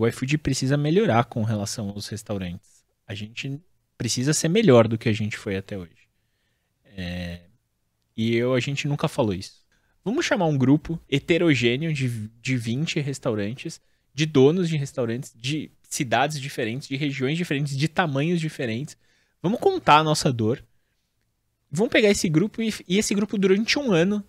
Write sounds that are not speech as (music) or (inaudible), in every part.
o iFood precisa melhorar com relação aos restaurantes. A gente precisa ser melhor do que a gente foi até hoje. É... E eu, a gente nunca falou isso. Vamos chamar um grupo heterogêneo de, de 20 restaurantes, de donos de restaurantes, de cidades diferentes, de regiões diferentes, de tamanhos diferentes. Vamos contar a nossa dor. Vamos pegar esse grupo e, e esse grupo durante um ano.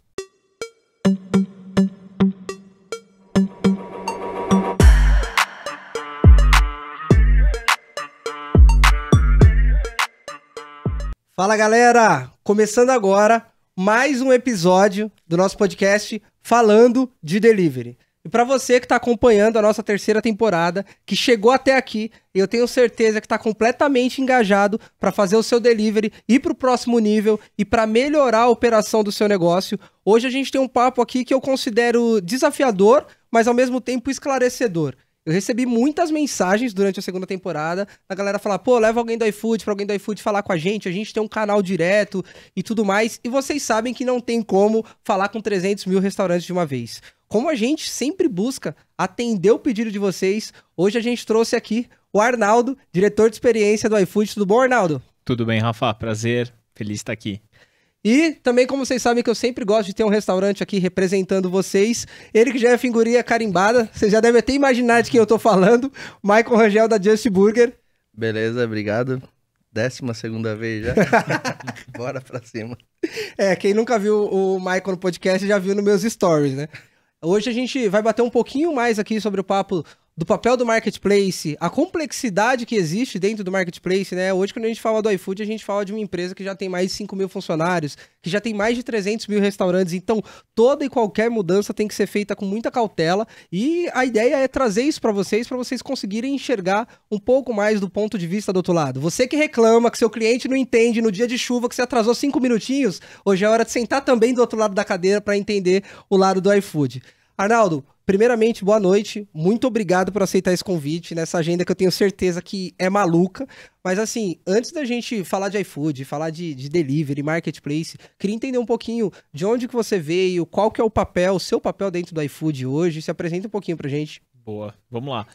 Fala galera! Começando agora mais um episódio do nosso podcast Falando de Delivery. E para você que está acompanhando a nossa terceira temporada, que chegou até aqui, eu tenho certeza que está completamente engajado para fazer o seu delivery ir para o próximo nível e para melhorar a operação do seu negócio. Hoje a gente tem um papo aqui que eu considero desafiador, mas ao mesmo tempo esclarecedor. Eu recebi muitas mensagens durante a segunda temporada, a galera falar, pô, leva alguém do iFood pra alguém do iFood falar com a gente, a gente tem um canal direto e tudo mais. E vocês sabem que não tem como falar com 300 mil restaurantes de uma vez. Como a gente sempre busca atender o pedido de vocês, hoje a gente trouxe aqui o Arnaldo, diretor de experiência do iFood. Tudo bom, Arnaldo? Tudo bem, Rafa. Prazer. Feliz estar aqui. E também, como vocês sabem, que eu sempre gosto de ter um restaurante aqui representando vocês. Ele que já é figurinha carimbada, vocês já devem até imaginar de quem eu tô falando. Michael Rangel da Just Burger. Beleza, obrigado. Décima segunda vez já. (laughs) Bora pra cima. É, quem nunca viu o Michael no podcast já viu nos meus stories, né? Hoje a gente vai bater um pouquinho mais aqui sobre o papo do papel do marketplace, a complexidade que existe dentro do marketplace, né? Hoje, quando a gente fala do iFood, a gente fala de uma empresa que já tem mais de 5 mil funcionários, que já tem mais de 300 mil restaurantes. Então, toda e qualquer mudança tem que ser feita com muita cautela. E a ideia é trazer isso para vocês, para vocês conseguirem enxergar um pouco mais do ponto de vista do outro lado. Você que reclama que seu cliente não entende no dia de chuva que você atrasou 5 minutinhos, hoje é hora de sentar também do outro lado da cadeira para entender o lado do iFood. Arnaldo, primeiramente, boa noite. Muito obrigado por aceitar esse convite nessa agenda que eu tenho certeza que é maluca. Mas, assim, antes da gente falar de iFood, falar de, de delivery, marketplace, queria entender um pouquinho de onde que você veio, qual que é o papel, o seu papel dentro do iFood hoje. Se apresenta um pouquinho pra gente. Boa, vamos lá.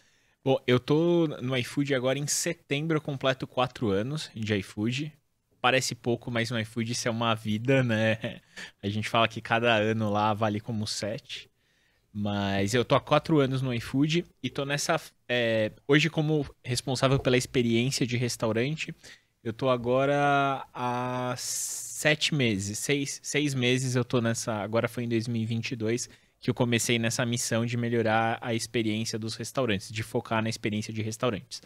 Bom, eu tô no iFood agora em setembro, eu completo quatro anos de iFood. Parece pouco, mas no iFood isso é uma vida, né? A gente fala que cada ano lá vale como sete. Mas eu tô há quatro anos no iFood e tô nessa. É, hoje, como responsável pela experiência de restaurante, eu tô agora há sete meses, seis, seis meses eu tô nessa. Agora foi em 2022 que eu comecei nessa missão de melhorar a experiência dos restaurantes, de focar na experiência de restaurantes.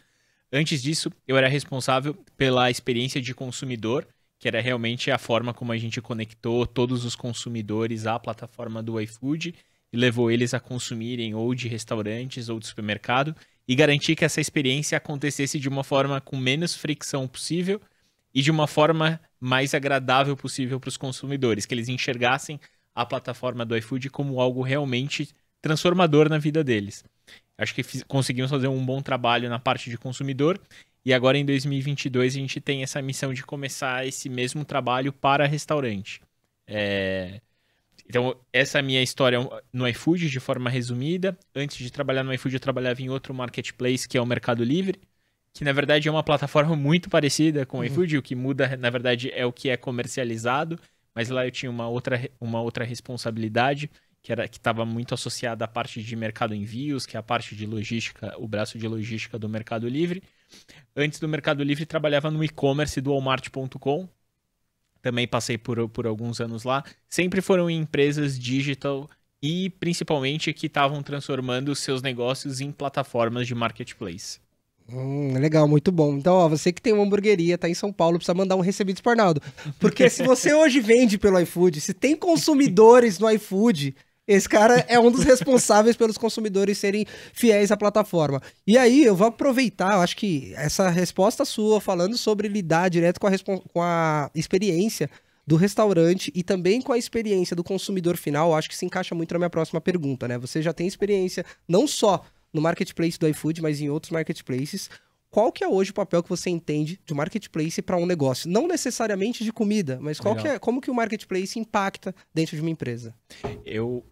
Antes disso, eu era responsável pela experiência de consumidor, que era realmente a forma como a gente conectou todos os consumidores à plataforma do iFood e levou eles a consumirem ou de restaurantes ou de supermercado e garantir que essa experiência acontecesse de uma forma com menos fricção possível e de uma forma mais agradável possível para os consumidores, que eles enxergassem a plataforma do iFood como algo realmente transformador na vida deles. Acho que fiz, conseguimos fazer um bom trabalho na parte de consumidor e agora em 2022 a gente tem essa missão de começar esse mesmo trabalho para restaurante. É, então, essa é a minha história é no iFood, de forma resumida. Antes de trabalhar no iFood, eu trabalhava em outro marketplace, que é o Mercado Livre, que na verdade é uma plataforma muito parecida com o uhum. iFood. O que muda, na verdade, é o que é comercializado. Mas lá eu tinha uma outra, uma outra responsabilidade, que era que estava muito associada à parte de mercado envios, que é a parte de logística, o braço de logística do Mercado Livre. Antes do Mercado Livre, trabalhava no e-commerce do Walmart.com, também passei por, por alguns anos lá, sempre foram empresas digital e principalmente que estavam transformando seus negócios em plataformas de marketplace. Hum, legal, muito bom. Então, ó, você que tem uma hamburgueria, tá em São Paulo, precisa mandar um recebido pro Arnaldo. Porque se você (laughs) hoje vende pelo iFood, se tem consumidores no iFood, esse cara é um dos responsáveis pelos consumidores serem fiéis à plataforma. E aí, eu vou aproveitar, eu acho que essa resposta sua, falando sobre lidar direto com a, com a experiência do restaurante e também com a experiência do consumidor final, acho que se encaixa muito na minha próxima pergunta, né? Você já tem experiência não só no marketplace do iFood, mas em outros marketplaces. Qual que é hoje o papel que você entende de marketplace para um negócio? Não necessariamente de comida, mas qual que é, como que o marketplace impacta dentro de uma empresa? Eu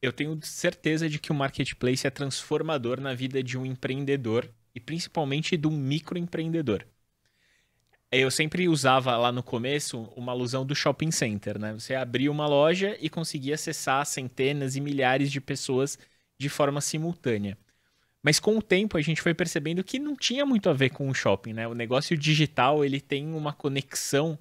eu tenho certeza de que o marketplace é transformador na vida de um empreendedor e principalmente de um microempreendedor. Eu sempre usava lá no começo uma alusão do shopping center, né? Você abria uma loja e conseguia acessar centenas e milhares de pessoas de forma simultânea. Mas com o tempo a gente foi percebendo que não tinha muito a ver com o shopping, né? O negócio digital, ele tem uma conexão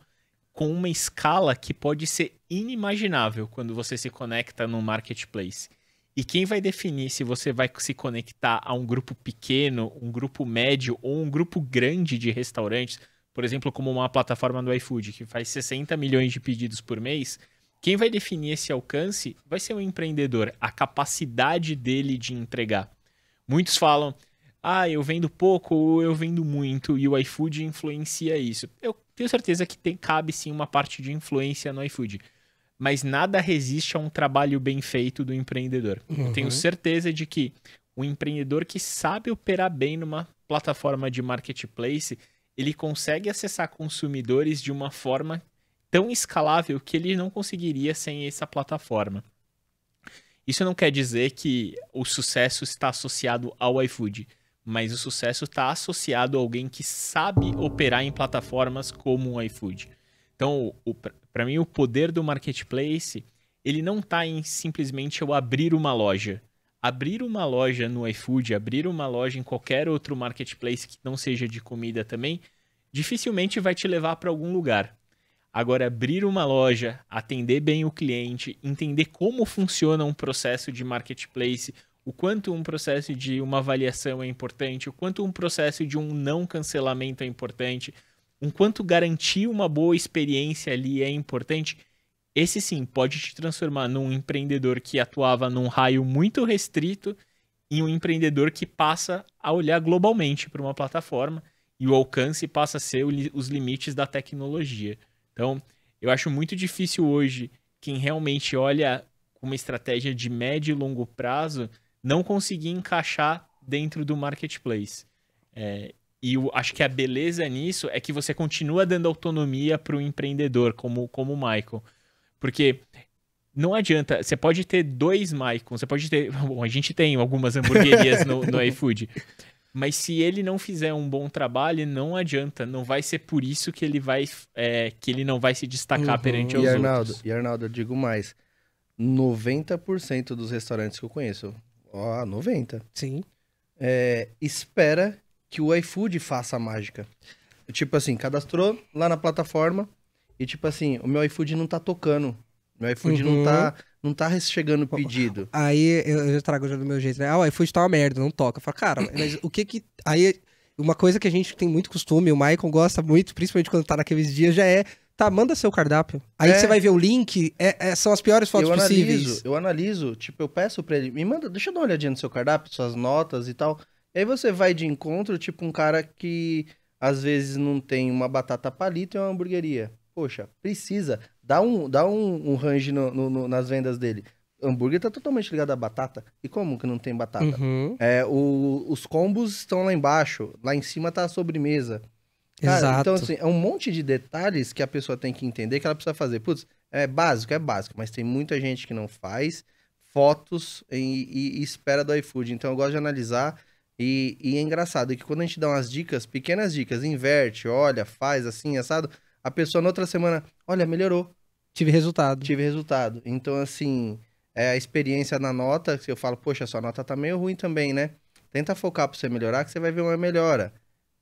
com uma escala que pode ser inimaginável quando você se conecta no marketplace. E quem vai definir se você vai se conectar a um grupo pequeno, um grupo médio ou um grupo grande de restaurantes, por exemplo, como uma plataforma do iFood que faz 60 milhões de pedidos por mês, quem vai definir esse alcance vai ser o um empreendedor, a capacidade dele de entregar. Muitos falam: "Ah, eu vendo pouco ou eu vendo muito" e o iFood influencia isso. Eu tenho certeza que tem, cabe sim uma parte de influência no iFood. Mas nada resiste a um trabalho bem feito do empreendedor. Uhum. Eu tenho certeza de que o empreendedor que sabe operar bem numa plataforma de marketplace, ele consegue acessar consumidores de uma forma tão escalável que ele não conseguiria sem essa plataforma. Isso não quer dizer que o sucesso está associado ao iFood mas o sucesso está associado a alguém que sabe operar em plataformas como o iFood. Então, para mim, o poder do marketplace, ele não está em simplesmente eu abrir uma loja. Abrir uma loja no iFood, abrir uma loja em qualquer outro marketplace que não seja de comida também, dificilmente vai te levar para algum lugar. Agora, abrir uma loja, atender bem o cliente, entender como funciona um processo de marketplace, o quanto um processo de uma avaliação é importante, o quanto um processo de um não cancelamento é importante, o quanto garantir uma boa experiência ali é importante, esse sim pode te transformar num empreendedor que atuava num raio muito restrito em um empreendedor que passa a olhar globalmente para uma plataforma e o alcance passa a ser os limites da tecnologia. Então, eu acho muito difícil hoje quem realmente olha uma estratégia de médio e longo prazo não conseguir encaixar dentro do marketplace. É, e eu acho que a beleza nisso é que você continua dando autonomia para o empreendedor, como, como o Michael. Porque não adianta, você pode ter dois Michael você pode ter. (laughs) Bom, a gente tem algumas hamburguerias no, no (laughs) iFood. Mas se ele não fizer um bom trabalho, não adianta. Não vai ser por isso que ele vai é, que ele não vai se destacar uhum. perante os e Arnaldo, outros. E Arnaldo, eu digo mais. 90% dos restaurantes que eu conheço, Ó, 90. Sim. É, espera que o iFood faça a mágica. Tipo assim, cadastrou lá na plataforma e tipo assim, o meu iFood não tá tocando. Meu iFood uhum. não tá não tá chegando pedido. Aí eu, eu trago já do meu jeito, né? Ah, o iFood tá uma merda, não toca. Eu falo, cara, mas o que que aí uma coisa que a gente tem muito costume, o Michael gosta muito, principalmente quando tá naqueles dias, já é Tá, manda seu cardápio. Aí é. você vai ver o link, é, é, são as piores fotos eu possíveis. eu analiso, tipo, eu peço pra ele, me manda, deixa eu dar uma olhadinha no seu cardápio, suas notas e tal. E aí você vai de encontro, tipo, um cara que às vezes não tem uma batata palito e uma hamburgueria. Poxa, precisa. Dá um, dá um, um range no, no, no, nas vendas dele. O hambúrguer tá totalmente ligado à batata. E como que não tem batata? Uhum. É, o, os combos estão lá embaixo. Lá em cima tá a sobremesa. Cara, então, Exato. Então, assim, é um monte de detalhes que a pessoa tem que entender que ela precisa fazer. Putz, é básico, é básico, mas tem muita gente que não faz fotos e, e espera do iFood. Então, eu gosto de analisar. E, e é engraçado que quando a gente dá umas dicas, pequenas dicas, inverte, olha, faz assim, assado, a pessoa na outra semana, olha, melhorou. Tive resultado. Tive resultado. Então, assim, é a experiência na nota, se eu falo, poxa, sua nota tá meio ruim também, né? Tenta focar pra você melhorar, que você vai ver uma melhora.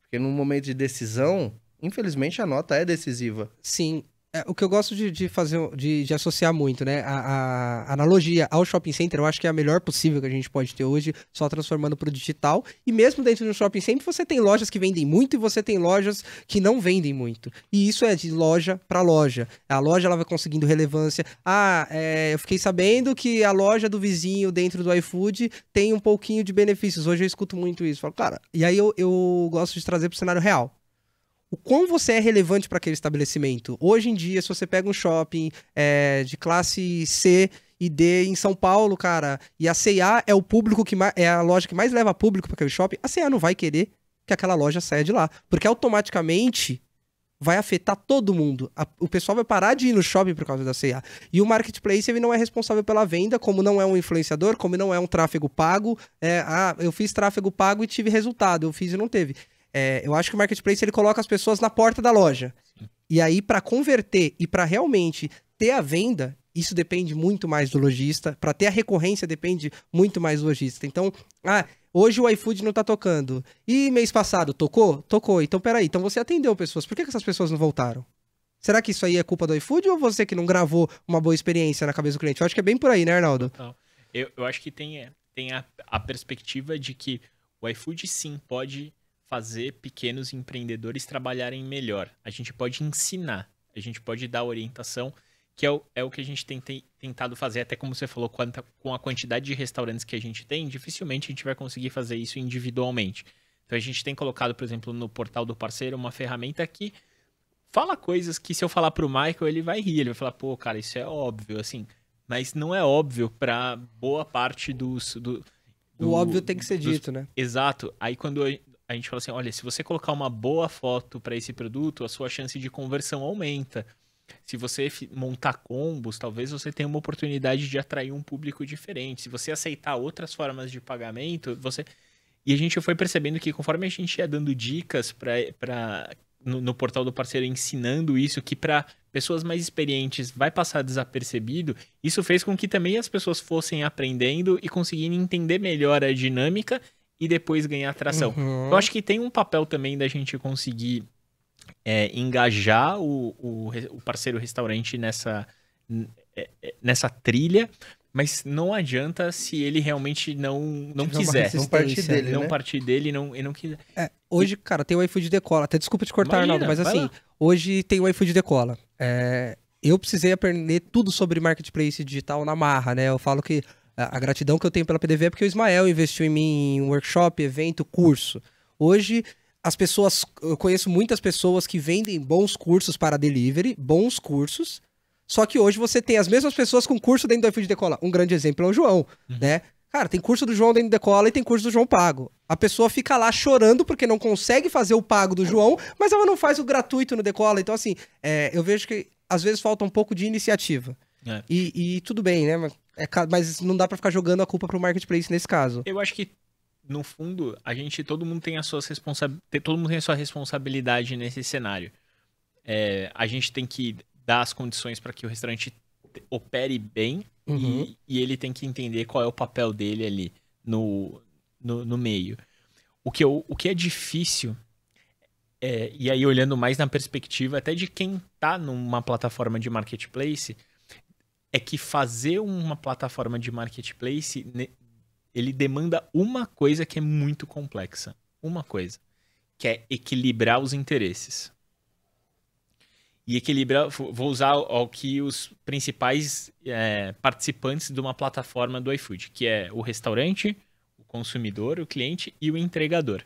Porque num momento de decisão, infelizmente a nota é decisiva. Sim, é, o que eu gosto de, de fazer, de, de, associar muito, né? A, a, analogia ao shopping center, eu acho que é a melhor possível que a gente pode ter hoje, só transformando para o digital. E mesmo dentro de um shopping center, você tem lojas que vendem muito e você tem lojas que não vendem muito. E isso é de loja para loja. A loja ela vai conseguindo relevância. Ah, é, eu fiquei sabendo que a loja do vizinho dentro do iFood tem um pouquinho de benefícios. Hoje eu escuto muito isso. Falo, cara, e aí eu, eu gosto de trazer para o cenário real o quão você é relevante para aquele estabelecimento. Hoje em dia, se você pega um shopping é, de classe C e D em São Paulo, cara, e a C&A é o público que é a loja que mais leva público para aquele shopping, a C&A não vai querer que aquela loja saia de lá, porque automaticamente vai afetar todo mundo. A, o pessoal vai parar de ir no shopping por causa da C&A. E o marketplace ele não é responsável pela venda, como não é um influenciador, como não é um tráfego pago. É, ah, eu fiz tráfego pago e tive resultado, eu fiz e não teve. É, eu acho que o marketplace ele coloca as pessoas na porta da loja. E aí, para converter e para realmente ter a venda, isso depende muito mais do lojista. Para ter a recorrência, depende muito mais do lojista. Então, ah, hoje o iFood não tá tocando. E mês passado, tocou? Tocou. Então, peraí. Então você atendeu pessoas. Por que, que essas pessoas não voltaram? Será que isso aí é culpa do iFood ou você que não gravou uma boa experiência na cabeça do cliente? Eu acho que é bem por aí, né, Arnaldo? Eu, eu acho que tem, tem a, a perspectiva de que o iFood, sim, pode fazer pequenos empreendedores trabalharem melhor. A gente pode ensinar, a gente pode dar orientação, que é o, é o que a gente tem tentado fazer, até como você falou, com a quantidade de restaurantes que a gente tem, dificilmente a gente vai conseguir fazer isso individualmente. Então a gente tem colocado, por exemplo, no portal do parceiro uma ferramenta que fala coisas que se eu falar pro Michael, ele vai rir, ele vai falar, pô, cara, isso é óbvio, assim, mas não é óbvio para boa parte dos do, do, o óbvio tem que ser dito, né? Exato. Aí quando a gente fala assim, olha, se você colocar uma boa foto para esse produto, a sua chance de conversão aumenta. Se você montar combos, talvez você tenha uma oportunidade de atrair um público diferente. Se você aceitar outras formas de pagamento, você. E a gente foi percebendo que conforme a gente ia dando dicas para no, no, portal do parceiro ensinando isso, que para pessoas mais experientes vai passar desapercebido, isso fez com que também as pessoas fossem aprendendo e conseguindo entender melhor a dinâmica e depois ganhar atração. Uhum. Eu acho que tem um papel também da gente conseguir é, engajar o, o, o, parceiro restaurante nessa, é, é, nessa trilha, mas não adianta se ele realmente não, não quiser. Não partir né? dele, Não né? partir dele não, e não quiser. É, hoje, e... cara, tem o iFood Decola. Até desculpa te cortar, Imagina, Arnaldo, mas assim, lá. hoje tem o iFood Decola. É, eu precisei aprender tudo sobre marketplace digital na marra, né? Eu falo que a, gratidão que eu tenho pela PDV é porque o Ismael investiu em mim em workshop, evento, curso. Hoje, as pessoas, eu conheço muitas pessoas que vendem bons cursos para delivery, bons cursos. Só que hoje você tem as mesmas pessoas com curso dentro do iFood Decola. Um grande exemplo é o João, uhum. né? Cara, tem curso do João dentro do Decola e tem curso do João pago. A pessoa fica lá chorando porque não consegue fazer o pago do João, mas ela não faz o gratuito no Decola. Então, assim, é, eu vejo que às vezes falta um pouco de iniciativa. É. E, e, tudo bem, né? É, mas não dá para ficar jogando a culpa pro marketplace nesse caso. Eu acho que no fundo, a gente, todo mundo tem a sua responsabilidade, todo mundo tem a sua responsabilidade nesse cenário. É, a gente tem que dar as condições para que o restaurante opere bem uhum. e, e, ele tem que entender qual é o papel dele ali no, no, no meio. O que, eu, o que é difícil, é, e aí olhando mais na perspectiva até de quem está numa plataforma de marketplace, é que fazer uma plataforma de marketplace né, ele demanda uma coisa que é muito complexa, uma coisa, que é equilibrar os interesses. E equilibrar, vou usar o que os principais é, participantes de uma plataforma do iFood, que é o restaurante, o consumidor, o cliente e o entregador.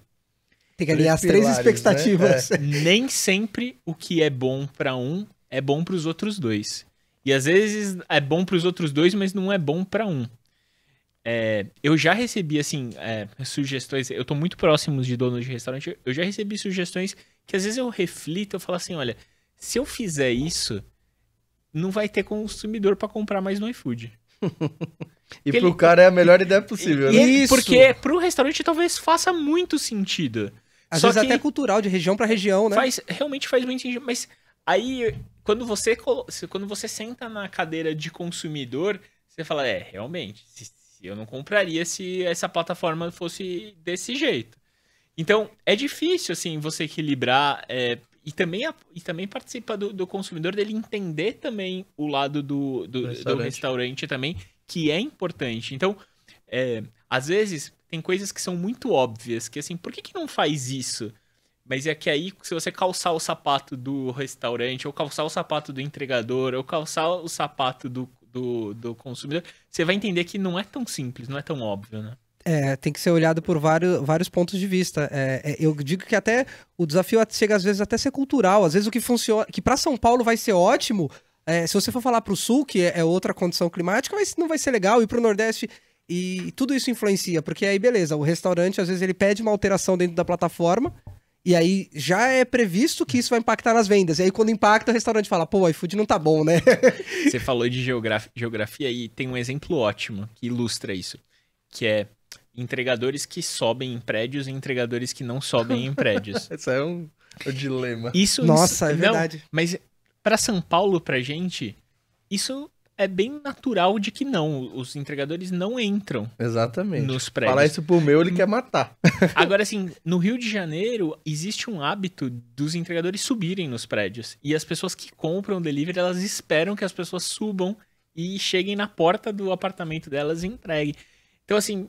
Tem que aliar as três né? expectativas. Né? É. Nem sempre o que é bom para um é bom para os outros dois. E às vezes é bom para os outros dois, mas não é bom para um. É, eu já recebi, assim, é, sugestões. Eu tô muito próximo de donos de restaurante. Eu já recebi sugestões que às vezes eu reflito, eu falo assim: olha, se eu fizer isso, não vai ter consumidor para comprar mais no iFood. (laughs) e porque pro ele... cara é a melhor ideia possível, e, né? Isso. Porque pro restaurante talvez faça muito sentido. Às Só vezes até cultural, de região para região, né? Faz, realmente faz muito sentido. Mas aí quando você, quando você senta na cadeira de consumidor, você fala, é, realmente, eu não compraria se essa plataforma fosse desse jeito. Então, é difícil, assim, você equilibrar é, e, também, e também participa do, do, consumidor dele entender também o lado do, do, do, restaurante. do restaurante. também, que é importante. Então, é, às vezes, tem coisas que são muito óbvias, que assim, por que, que não faz isso? Mas é que aí, se você calçar o sapato do restaurante, ou calçar o sapato do entregador, ou calçar o sapato do, do, do consumidor, você vai entender que não é tão simples, não é tão óbvio, né? É, tem que ser olhado por vários, vários pontos de vista. É, é eu digo que até o desafio chega às vezes até a ser cultural. Às vezes o que funciona, que para São Paulo vai ser ótimo, é, se você for falar para o Sul, que é, é, outra condição climática, mas não vai ser legal. E para o Nordeste e tudo isso influencia, porque aí beleza, o restaurante às vezes ele pede uma alteração dentro da plataforma e aí já é previsto que isso vai impactar nas vendas. E aí quando impacta, o restaurante fala, pô, o iFood não tá bom, né? (laughs) Você falou de geografia e tem um exemplo ótimo que ilustra isso, que é entregadores que sobem em prédios e entregadores que não sobem em prédios. isso (laughs) é um, um dilema. Isso, Nossa, isso, é verdade. Não, mas para São Paulo, pra gente, isso é bem natural de que não. Os entregadores não entram. Exatamente. Nos prédios. Falar isso pro meu, ele quer hum. matar. (laughs) Agora, assim, no Rio de Janeiro, existe um hábito dos entregadores subirem nos prédios. E as pessoas que compram delivery, elas esperam que as pessoas subam e cheguem na porta do apartamento delas e entreguem. Então, assim,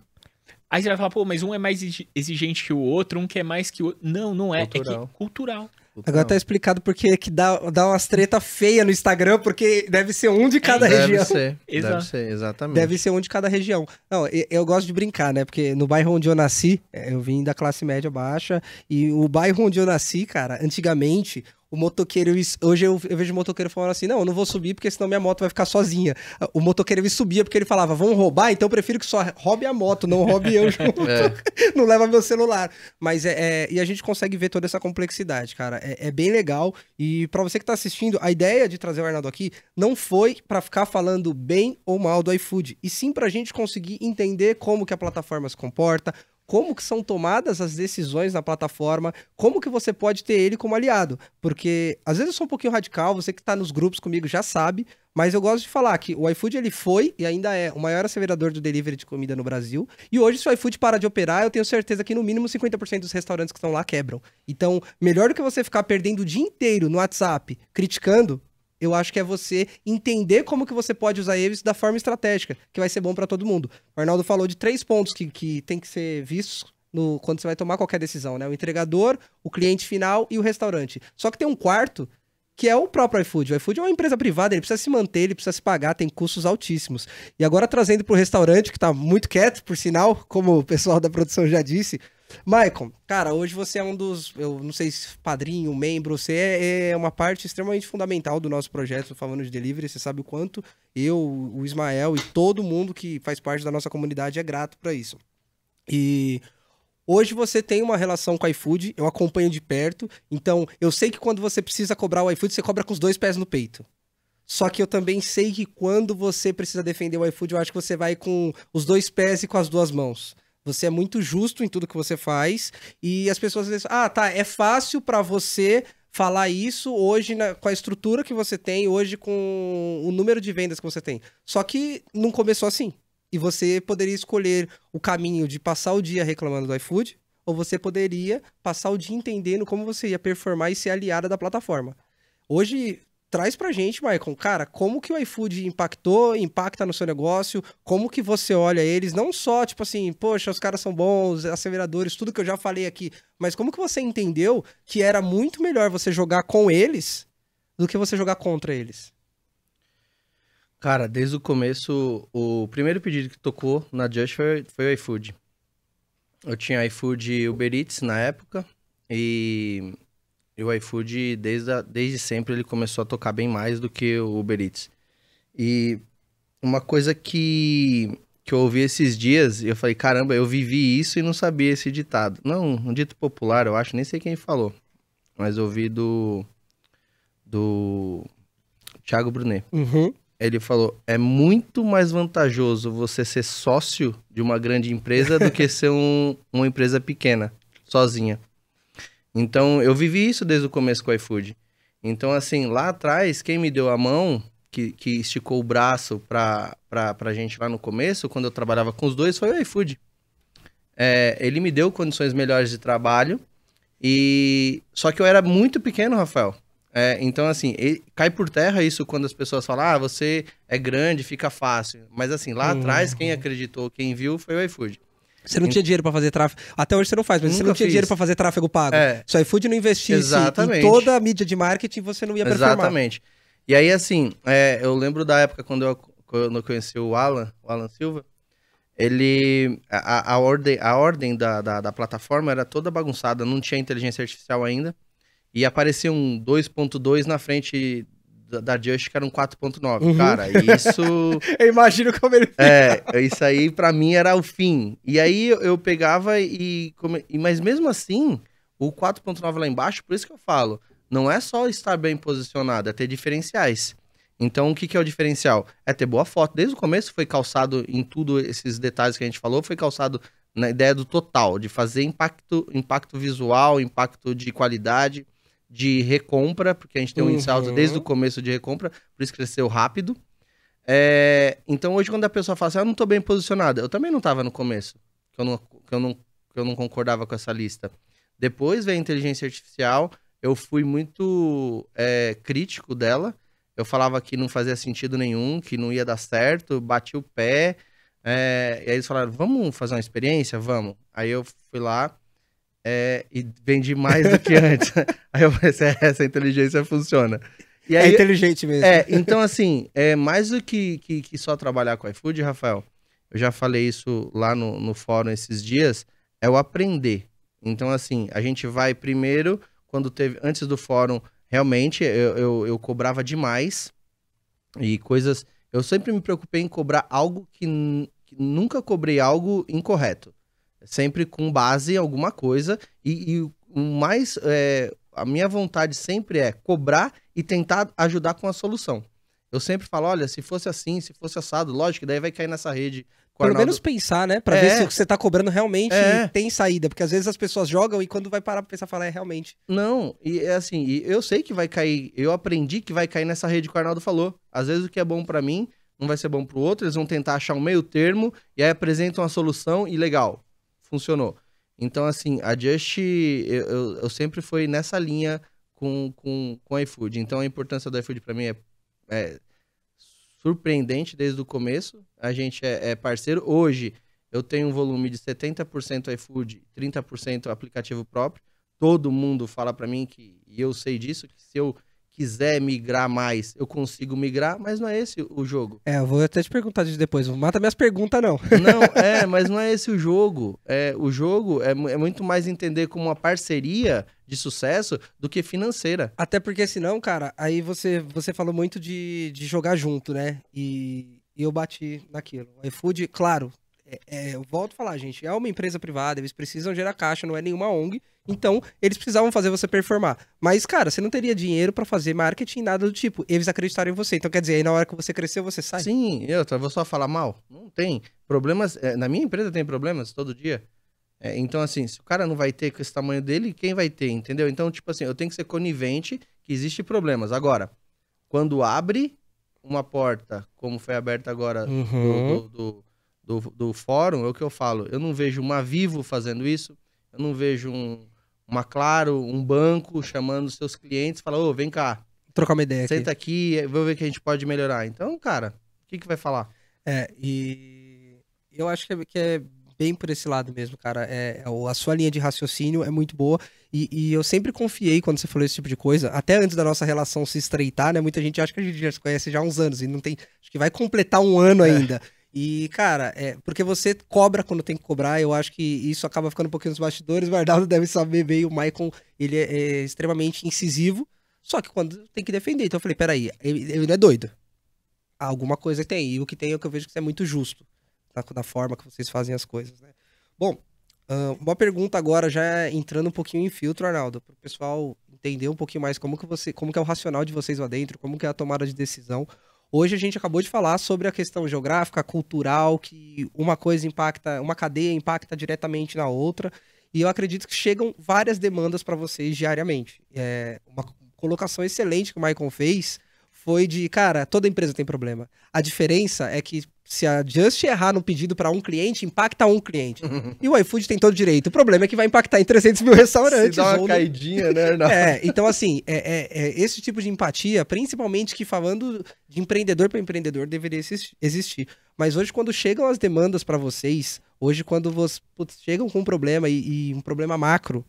Aí você vai falar, pô, mas um é mais exigente que o outro, um quer mais que o outro. Não, não é. Cultural. É que, cultural. Agora tá explicado porque que dá, dá umas treta feia no Instagram, porque deve ser um de cada deve região. Ser, (laughs) Exato. Deve ser, exatamente. Deve ser um de cada região. Não, eu, gosto de brincar, né? Porque no bairro onde eu nasci, é, eu vim da classe média baixa, e o bairro onde eu nasci, cara, antigamente, o motoqueiro. Hoje eu, eu vejo o motoqueiro falando assim: não, eu não vou subir porque senão minha moto vai ficar sozinha. Ah, o motoqueiro subia porque ele falava: vão roubar, então eu prefiro que só roube a moto, não roube eu (laughs) junto. É. (laughs) não leva meu celular. Mas é, é, E a gente consegue ver toda essa complexidade, cara. É, é bem legal. E para você que tá assistindo, a ideia de trazer o Arnaldo aqui não foi para ficar falando bem ou mal do iFood, e sim pra gente conseguir entender como que a plataforma se comporta, como que são tomadas as decisões na plataforma, como que você pode ter ele como aliado. Porque às vezes eu sou um pouquinho radical, você que está nos grupos comigo já sabe, mas eu gosto de falar que o iFood ele foi e ainda é o maior acelerador do delivery de comida no Brasil. E hoje, se o iFood parar de operar, eu tenho certeza que no mínimo 50% dos restaurantes que estão lá quebram. Então, melhor do que você ficar perdendo o dia inteiro no WhatsApp criticando, eu acho que é você entender como que você pode usar eles da forma estratégica, que vai ser bom para todo mundo. O Arnaldo falou de três pontos que, que tem que ser vistos no, quando você vai tomar qualquer decisão, né? O entregador, o cliente final e o restaurante. Só que tem um quarto que é o próprio iFood. O iFood é uma empresa privada, ele precisa se manter, ele precisa se pagar, tem custos altíssimos. E agora trazendo para o restaurante, que está muito quieto, por sinal, como o pessoal da produção já disse, Michael, cara, hoje você é um dos, eu não sei se padrinho, membro, você é, é, uma parte extremamente fundamental do nosso projeto falando de delivery. Você sabe o quanto eu, o Ismael e todo mundo que faz parte da nossa comunidade é grato para isso. E Hoje você tem uma relação com o iFood, eu acompanho de perto, então eu sei que quando você precisa cobrar o iFood, você cobra com os dois pés no peito. Só que eu também sei que quando você precisa defender o iFood, eu acho que você vai com os dois pés e com as duas mãos. Você é muito justo em tudo que você faz. E as pessoas dizem: ah, tá, é fácil para você falar isso hoje na, com a estrutura que você tem, hoje com o número de vendas que você tem. Só que não começou assim. E você poderia escolher o caminho de passar o dia reclamando do iFood, ou você poderia passar o dia entendendo como você ia performar e ser aliada da plataforma. Hoje, traz pra gente, Maicon, cara, como que o iFood impactou, impacta no seu negócio, como que você olha eles, não só, tipo assim, poxa, os caras são bons, aceleradores, tudo que eu já falei aqui, mas como que você entendeu que era muito melhor você jogar com eles do que você jogar contra eles? Cara, desde o começo, o primeiro pedido que tocou na Just foi, foi o iFood. Eu tinha iFood Uber Eats na época, e e o iFood, desde, a, desde sempre, ele começou a tocar bem mais do que o Uber Eats. E uma coisa que, que eu ouvi esses dias, e eu falei, caramba, eu vivi isso e não sabia esse ditado. Não, um dito popular, eu acho, nem sei quem falou. Mas eu ouvi do, do Thiago Brunet. Uhum. Ele falou, é muito mais vantajoso você ser sócio de uma grande empresa do que ser um, uma empresa pequena, sozinha. Então, eu vivi isso desde o começo com o iFood. Então, assim, lá atrás, quem me deu a mão, que, que esticou o braço pra, pra, pra gente lá no começo, quando eu trabalhava com os dois, foi o iFood. É, ele me deu condições melhores de trabalho. E só que eu era muito pequeno, Rafael. É, então, assim, ele... cai por terra isso quando as pessoas falam, ah, você é grande, fica fácil. Mas, assim, lá uhum. atrás, quem acreditou, quem viu, foi o iFood. Você não tinha dinheiro para fazer tráfego. Até hoje você não faz, mas Nunca você não tinha fiz. dinheiro para fazer tráfego pago. É. Se o iFood não investisse Exatamente. em toda a mídia de marketing, você não ia performar. Exatamente. E aí, assim, é, eu lembro da época quando eu, quando eu conheci o Alan, o Alan Silva, ele. A, a ordem, a ordem da, da, da plataforma era toda bagunçada, não tinha inteligência artificial ainda. E aparecia um 2.2 na frente da que era um 4.9. Uhum. Cara, isso. (laughs) eu imagino como ele. Fica. É, isso aí para mim era o fim. E aí eu pegava e. Come... Mas mesmo assim, o 4.9 lá embaixo, por isso que eu falo, não é só estar bem posicionado, é ter diferenciais. Então, o que, que é o diferencial? É ter boa foto. Desde o começo foi calçado em tudo esses detalhes que a gente falou, foi calçado na ideia do total, de fazer impacto, impacto visual, impacto de qualidade de recompra, porque a gente tem um uhum. desde o começo de recompra, por isso cresceu rápido. É, então hoje quando a pessoa fala assim, ah, eu não estou bem posicionada, eu também não estava no começo, que eu não, que eu não, que eu não concordava com essa lista. Depois veio a inteligência artificial, eu fui muito é, crítico dela, eu falava que não fazia sentido nenhum, que não ia dar certo, bati o pé, é, e aí eles falaram, vamos fazer uma experiência? Vamos. Aí eu fui lá, é, e vende mais do que antes. (laughs) Aí eu pensei, assim, é, essa inteligência funciona. É aí, é inteligente mesmo. É, então assim, é mais do que, que, que, só trabalhar com iFood, Rafael, eu já falei isso lá no, no fórum esses dias, é o aprender. Então assim, a gente vai primeiro, quando teve, antes do fórum, realmente eu, eu, eu cobrava demais e coisas, eu sempre me preocupei em cobrar algo que, que nunca cobrei algo incorreto. Sempre com base em alguma coisa. E, e o mais. É, a minha vontade sempre é cobrar e tentar ajudar com a solução. Eu sempre falo, olha, se fosse assim, se fosse assado, lógico, daí vai cair nessa rede. Pelo menos pensar, né? Pra é. ver se o que você tá cobrando realmente é. tem saída. Porque às vezes as pessoas jogam e quando vai parar pra pensar, fala, é realmente. Não, e é assim, eu sei que vai cair, eu aprendi que vai cair nessa rede que o Arnaldo falou. Às vezes o que é bom para mim não vai ser bom pro outro, eles vão tentar achar um meio termo e aí apresentam a solução e legal funcionou. Então, assim, a Just, eu, eu, eu sempre fui nessa linha com, com, com a iFood. Então, a importância do iFood para mim é, é, surpreendente desde o começo. A gente é, é parceiro. Hoje, eu tenho um volume de 70% iFood, 30% aplicativo próprio. Todo mundo fala para mim que, e eu sei disso, que se eu quiser migrar mais, eu consigo migrar, mas não é esse o jogo. É, eu vou até te perguntar disso depois. Mata minhas perguntas, não. Não, (laughs) é, mas não é esse o jogo. É, o jogo é, é muito mais entender como uma parceria de sucesso do que financeira. Até porque senão, cara, aí você, você falou muito de, de jogar junto, né? E, e eu bati naquilo. O iFood, claro, é, é, eu volto a falar, gente, é uma empresa privada, eles precisam gerar caixa, não é nenhuma ONG, então eles precisavam fazer você performar. Mas, cara, você não teria dinheiro para fazer marketing, nada do tipo. Eles acreditaram em você. Então, quer dizer, aí na hora que você cresceu, você sai. Sim, eu vou só falar mal. Não tem. Problemas. É, na minha empresa tem problemas todo dia. É, então, assim, se o cara não vai ter com esse tamanho dele, quem vai ter, entendeu? Então, tipo assim, eu tenho que ser conivente que existe problemas. Agora, quando abre uma porta, como foi aberta agora uhum. do, do, do do, do fórum, é o que eu falo. Eu não vejo uma Vivo fazendo isso, eu não vejo um, uma Claro, um banco chamando seus clientes e ô, vem cá. Trocar uma ideia Senta aqui, aqui vou ver o que a gente pode melhorar. Então, cara, o que, que vai falar? É, e eu acho que é, que é bem por esse lado mesmo, cara. É, é a sua linha de raciocínio é muito boa. E, e, eu sempre confiei quando você falou esse tipo de coisa, até antes da nossa relação se estreitar, né? Muita gente acha que a gente já se conhece já há uns anos e não tem. Acho que vai completar um ano é. ainda. (laughs) E, cara, é porque você cobra quando tem que cobrar, eu acho que isso acaba ficando um pouquinho nos bastidores, o Arnaldo deve saber bem, o Maicon, ele é, é, extremamente incisivo, só que quando tem que defender, então eu falei, peraí, ele, ele não é doido. alguma coisa tem, e o que tem é que eu vejo que é muito justo, tá, da forma que vocês fazem as coisas, né? Bom, uma pergunta agora, já entrando um pouquinho em filtro, Arnaldo, para o pessoal entender um pouquinho mais como que, você, como que é o racional de vocês lá dentro, como que é a tomada de decisão, Hoje a gente acabou de falar sobre a questão geográfica, cultural, que uma coisa impacta, uma cadeia impacta diretamente na outra. E eu acredito que chegam várias demandas para vocês diariamente. É uma colocação excelente que o Michael fez foi de, cara, toda empresa tem problema. A diferença é que se a Just errar no pedido para um cliente, impacta um cliente. Uhum. E o iFood tem todo direito. O problema é que vai impactar em 300 mil (laughs) restaurantes. Se dá uma né? caidinha, né? Não. É, então assim, é, é, é, esse tipo de empatia, principalmente que falando de empreendedor para empreendedor, deveria existir. Mas hoje, quando chegam as demandas para vocês, hoje quando vocês chegam com um problema e, e um problema macro,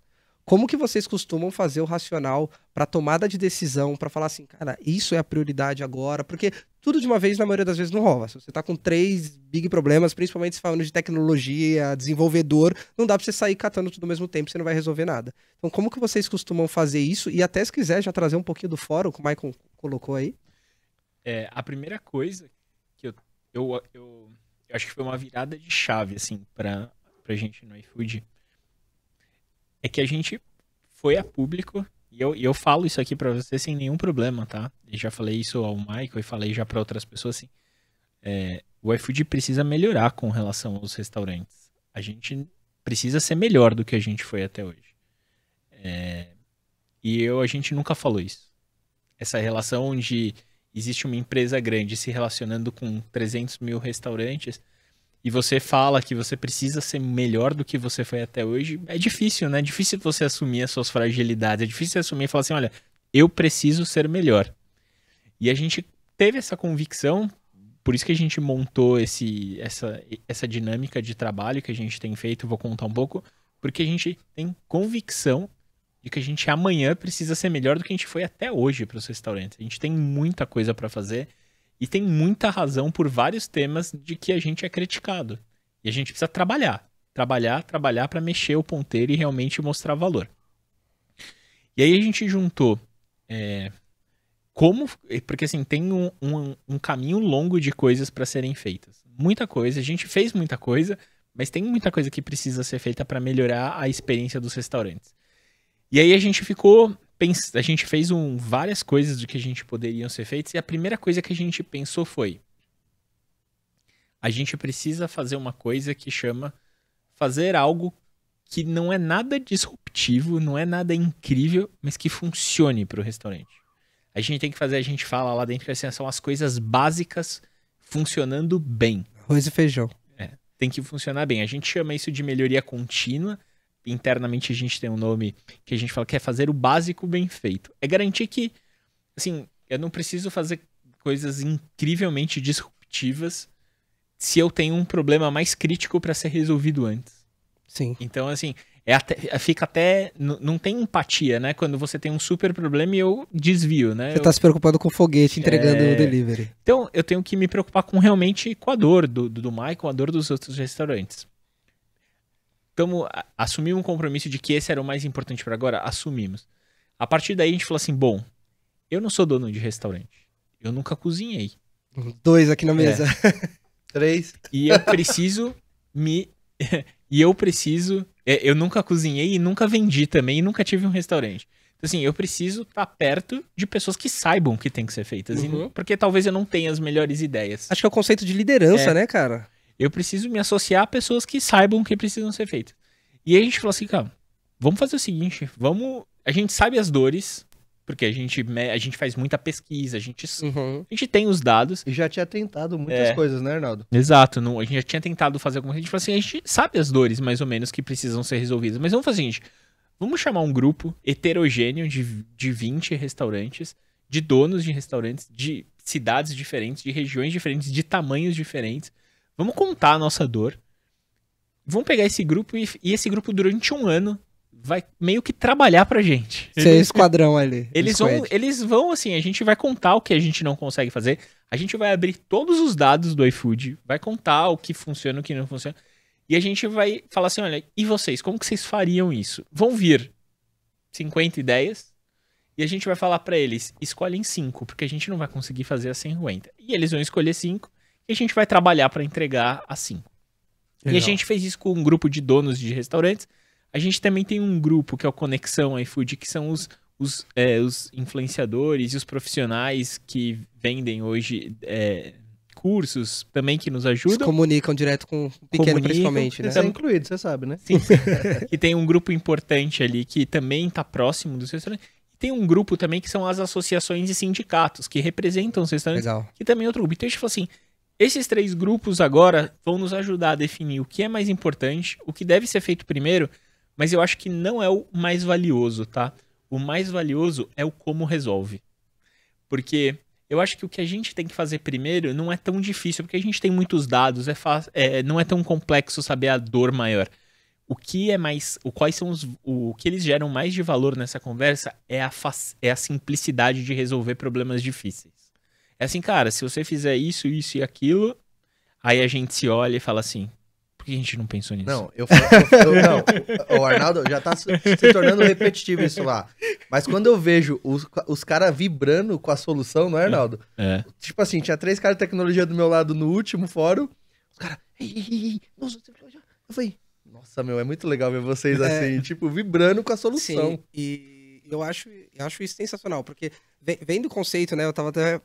como que vocês costumam fazer o racional para tomada de decisão, para falar assim, cara, isso é a prioridade agora? Porque tudo de uma vez, na maioria das vezes, não rola. Se você está com três big problemas, principalmente se falando de tecnologia, desenvolvedor, não dá para você sair catando tudo ao mesmo tempo, você não vai resolver nada. Então, como que vocês costumam fazer isso? E até se quiser já trazer um pouquinho do fórum que o Michael colocou aí. É, a primeira coisa que eu, eu, eu, eu acho que foi uma virada de chave, assim, para a gente no iFood é que a gente foi a público, e eu, eu falo isso aqui para você sem nenhum problema, tá? já falei isso ao Michael e falei já para outras pessoas assim. É, o iFood precisa melhorar com relação aos restaurantes. A gente precisa ser melhor do que a gente foi até hoje. É, e eu, a gente nunca falou isso. Essa relação onde existe uma empresa grande se relacionando com 300 mil restaurantes e você fala que você precisa ser melhor do que você foi até hoje, é difícil, né? É difícil você assumir as suas fragilidades, é difícil assumir e falar assim, olha, eu preciso ser melhor. E a gente teve essa convicção, por isso que a gente montou esse, essa, essa dinâmica de trabalho que a gente tem feito, vou contar um pouco, porque a gente tem convicção de que a gente amanhã precisa ser melhor do que a gente foi até hoje para os restaurantes. A gente tem muita coisa para fazer e tem muita razão por vários temas de que a gente é criticado. E a gente precisa trabalhar, trabalhar, trabalhar para mexer o ponteiro e realmente mostrar valor. E aí a gente juntou é, como, porque assim tem um, um, um caminho longo de coisas para serem feitas. Muita coisa, a gente fez muita coisa, mas tem muita coisa que precisa ser feita para melhorar a experiência dos restaurantes. E aí a gente ficou pens... a gente fez um, várias coisas do que a gente poderiam ser feitas e a primeira coisa que a gente pensou foi a gente precisa fazer uma coisa que chama fazer algo que não é nada disruptivo, não é nada incrível, mas que funcione para o restaurante. A gente tem que fazer, a gente fala lá dentro que assim, são as coisas básicas funcionando bem. Arroz e feijão. É, tem que funcionar bem. A gente chama isso de melhoria contínua, internamente a gente tem um nome que a gente fala que é fazer o básico bem feito. É garantir que, assim, eu não preciso fazer coisas incrivelmente disruptivas se eu tenho um problema mais crítico para ser resolvido antes. Sim. Então, assim, é até, é, fica até. Não tem empatia, né? Quando você tem um super problema e eu desvio, né? Você tá eu, se preocupando com o foguete entregando é... o delivery. Então, eu tenho que me preocupar com realmente com a dor do, do Michael, a dor dos outros restaurantes tamo, assumimos um compromisso de que esse era o mais importante para agora, assumimos. A partir daí a gente falou assim: bom, eu não sou dono de restaurante. Eu nunca cozinhei. Dois aqui na é. mesa. É. (laughs) Três. E eu preciso me. (laughs) e eu preciso. É, eu nunca cozinhei e nunca vendi também e nunca tive um restaurante. Então, assim, eu preciso estar tá perto de pessoas que saibam o que tem que ser feitas. Uhum. E, porque talvez eu não tenha as melhores ideias. Acho que é o conceito de liderança, é. né, cara? Eu preciso me associar a pessoas que saibam o que precisam ser feito. E aí a gente falou assim, cara, vamos fazer o seguinte, vamos. A gente sabe as dores, porque a gente, a gente faz muita pesquisa, a gente, uhum. a gente tem os dados. E já tinha tentado muitas é, coisas, né, Arnaldo? Exato, não, a gente já tinha tentado fazer alguma coisa. A gente falou assim, a gente sabe as dores mais ou menos que precisam ser resolvidas, mas vamos fazer o seguinte: vamos chamar um grupo heterogêneo de, de 20 restaurantes, de donos de restaurantes, de cidades diferentes, de regiões diferentes, de tamanhos diferentes Vamos contar a nossa dor. Vamos pegar esse grupo e, e esse grupo durante um ano vai meio que trabalhar pra gente. Ser é esquadrão ali. Eles vão, eles vão assim, a gente vai contar o que a gente não consegue fazer. A gente vai abrir todos os dados do iFood, vai contar o que funciona, o que não funciona. E a gente vai falar assim, olha, e vocês, como que vocês fariam isso? Vão vir 50 ideias e a gente vai falar para eles, escolhem 5, porque a gente não vai conseguir fazer as 50. E eles vão escolher 5 e a gente vai trabalhar para entregar assim. Legal. E a gente fez isso com um grupo de donos de restaurantes. A gente também tem um grupo que é o Conexão iFood, que são os, os, é, os influenciadores e os profissionais que vendem hoje é, cursos também que nos ajudam. Se comunicam direto com o pequeno, comunicam, principalmente, né? Tá incluído, você sabe, né? Sim. (laughs) e tem um grupo importante ali que também está próximo dos restaurantes. E tem um grupo também que são as associações e sindicatos que representam os restaurantes. Legal. Que também é outro grupo. Então a gente falou assim: esses três grupos agora vão nos ajudar a definir o que é mais importante, o que deve ser feito primeiro, mas eu acho que não é o mais valioso, tá? O mais valioso é o como resolve. Porque eu acho que o que a gente tem que fazer primeiro não é tão difícil, porque a gente tem muitos dados, é, fácil, é não é tão complexo saber a dor maior. O que é mais, o quais são os, o que eles geram mais de valor nessa conversa é a, é a simplicidade de resolver problemas difíceis. É assim, cara, se você fizer isso, isso e aquilo, aí a gente se olha e fala assim, por que a gente não pensou nisso? Não, eu, eu, eu não. O Arnaldo já tá se, se tornando repetitivo isso lá. Mas quando eu vejo os, os caras vibrando com a solução, não é, Arnaldo? É. Tipo assim, tinha três caras de tecnologia do meu lado no último fórum. Os caras. Eu falei, nossa, meu, é muito legal ver vocês é. assim, é. tipo, vibrando com a solução. Sim, e eu acho, eu acho isso sensacional, porque vem, vem do conceito, né? Eu tava até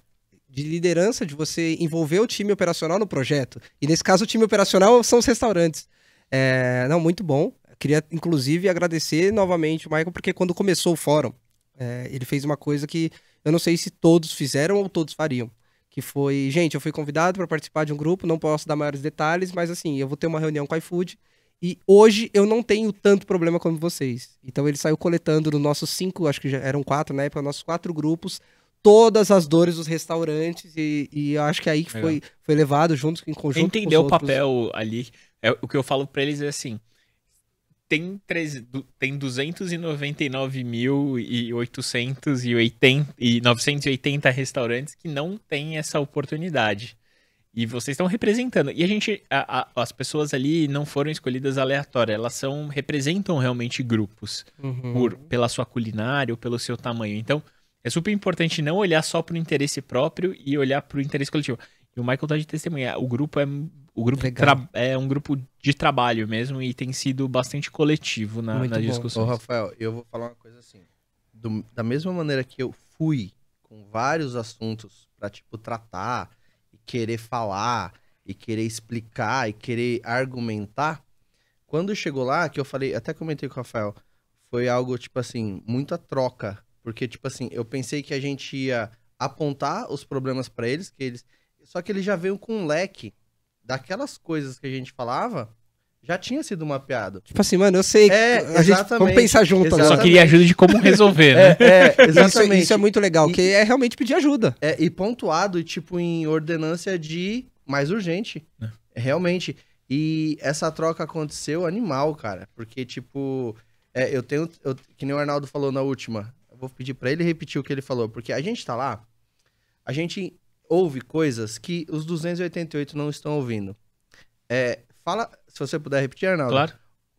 de liderança, de você envolver o time operacional no projeto. E nesse caso, o time operacional são os restaurantes. É, não, muito bom. Queria, inclusive, agradecer novamente o Michael, porque quando começou o fórum, é, ele fez uma coisa que eu não sei se todos fizeram ou todos fariam. Que foi, gente, eu fui convidado para participar de um grupo, não posso dar maiores detalhes, mas assim, eu vou ter uma reunião com a iFood. E hoje eu não tenho tanto problema como vocês. Então ele saiu coletando nos nossos cinco, acho que já eram quatro na época, nossos quatro grupos, todas as dores dos restaurantes e, e eu acho que aí que foi, foi levado junto em conjunto Entender o outros. papel ali. É, o que eu falo para eles é assim, tem, tem 299.880 e 980 restaurantes que não têm essa oportunidade. E vocês estão representando. E a gente, a, a, as pessoas ali não foram escolhidas aleatória, elas são representam realmente grupos uhum. por, pela sua culinária ou pelo seu tamanho. Então, é super importante não olhar só para o interesse próprio e olhar para o interesse coletivo. E o Michael tá de testemunha. O grupo é o grupo é um grupo de trabalho mesmo e tem sido bastante coletivo na, Muito nas bom. discussões. Ô, Rafael, eu vou falar uma coisa assim. Do, da mesma maneira que eu fui com vários assuntos para tipo tratar e querer falar e querer explicar e querer argumentar, quando chegou lá que eu falei, até comentei com o Rafael, foi algo tipo assim, muita troca porque, tipo assim, eu pensei que a gente ia apontar os problemas para eles, que eles. Só que eles já veio com um leque daquelas coisas que a gente falava, já tinha sido mapeado. Tipo assim, mano, eu sei. É, a gente, vamos pensar junto. Né? Só queria ajuda de como resolver, né? (laughs) é, é, exatamente. Isso, isso, é, é muito legal, e, que é realmente pedir ajuda. É, e pontuado, tipo, em ordenância de mais urgente. É. é. Realmente. E essa troca aconteceu animal, cara. Porque, tipo, é, eu tenho. Eu, que nem o Arnaldo falou na última. Eu vou pedir para ele repetir o que ele falou, porque a gente tá lá, a gente ouve coisas que os 288 não estão ouvindo. É, fala, se você puder repetir, Arnaldo. Claro.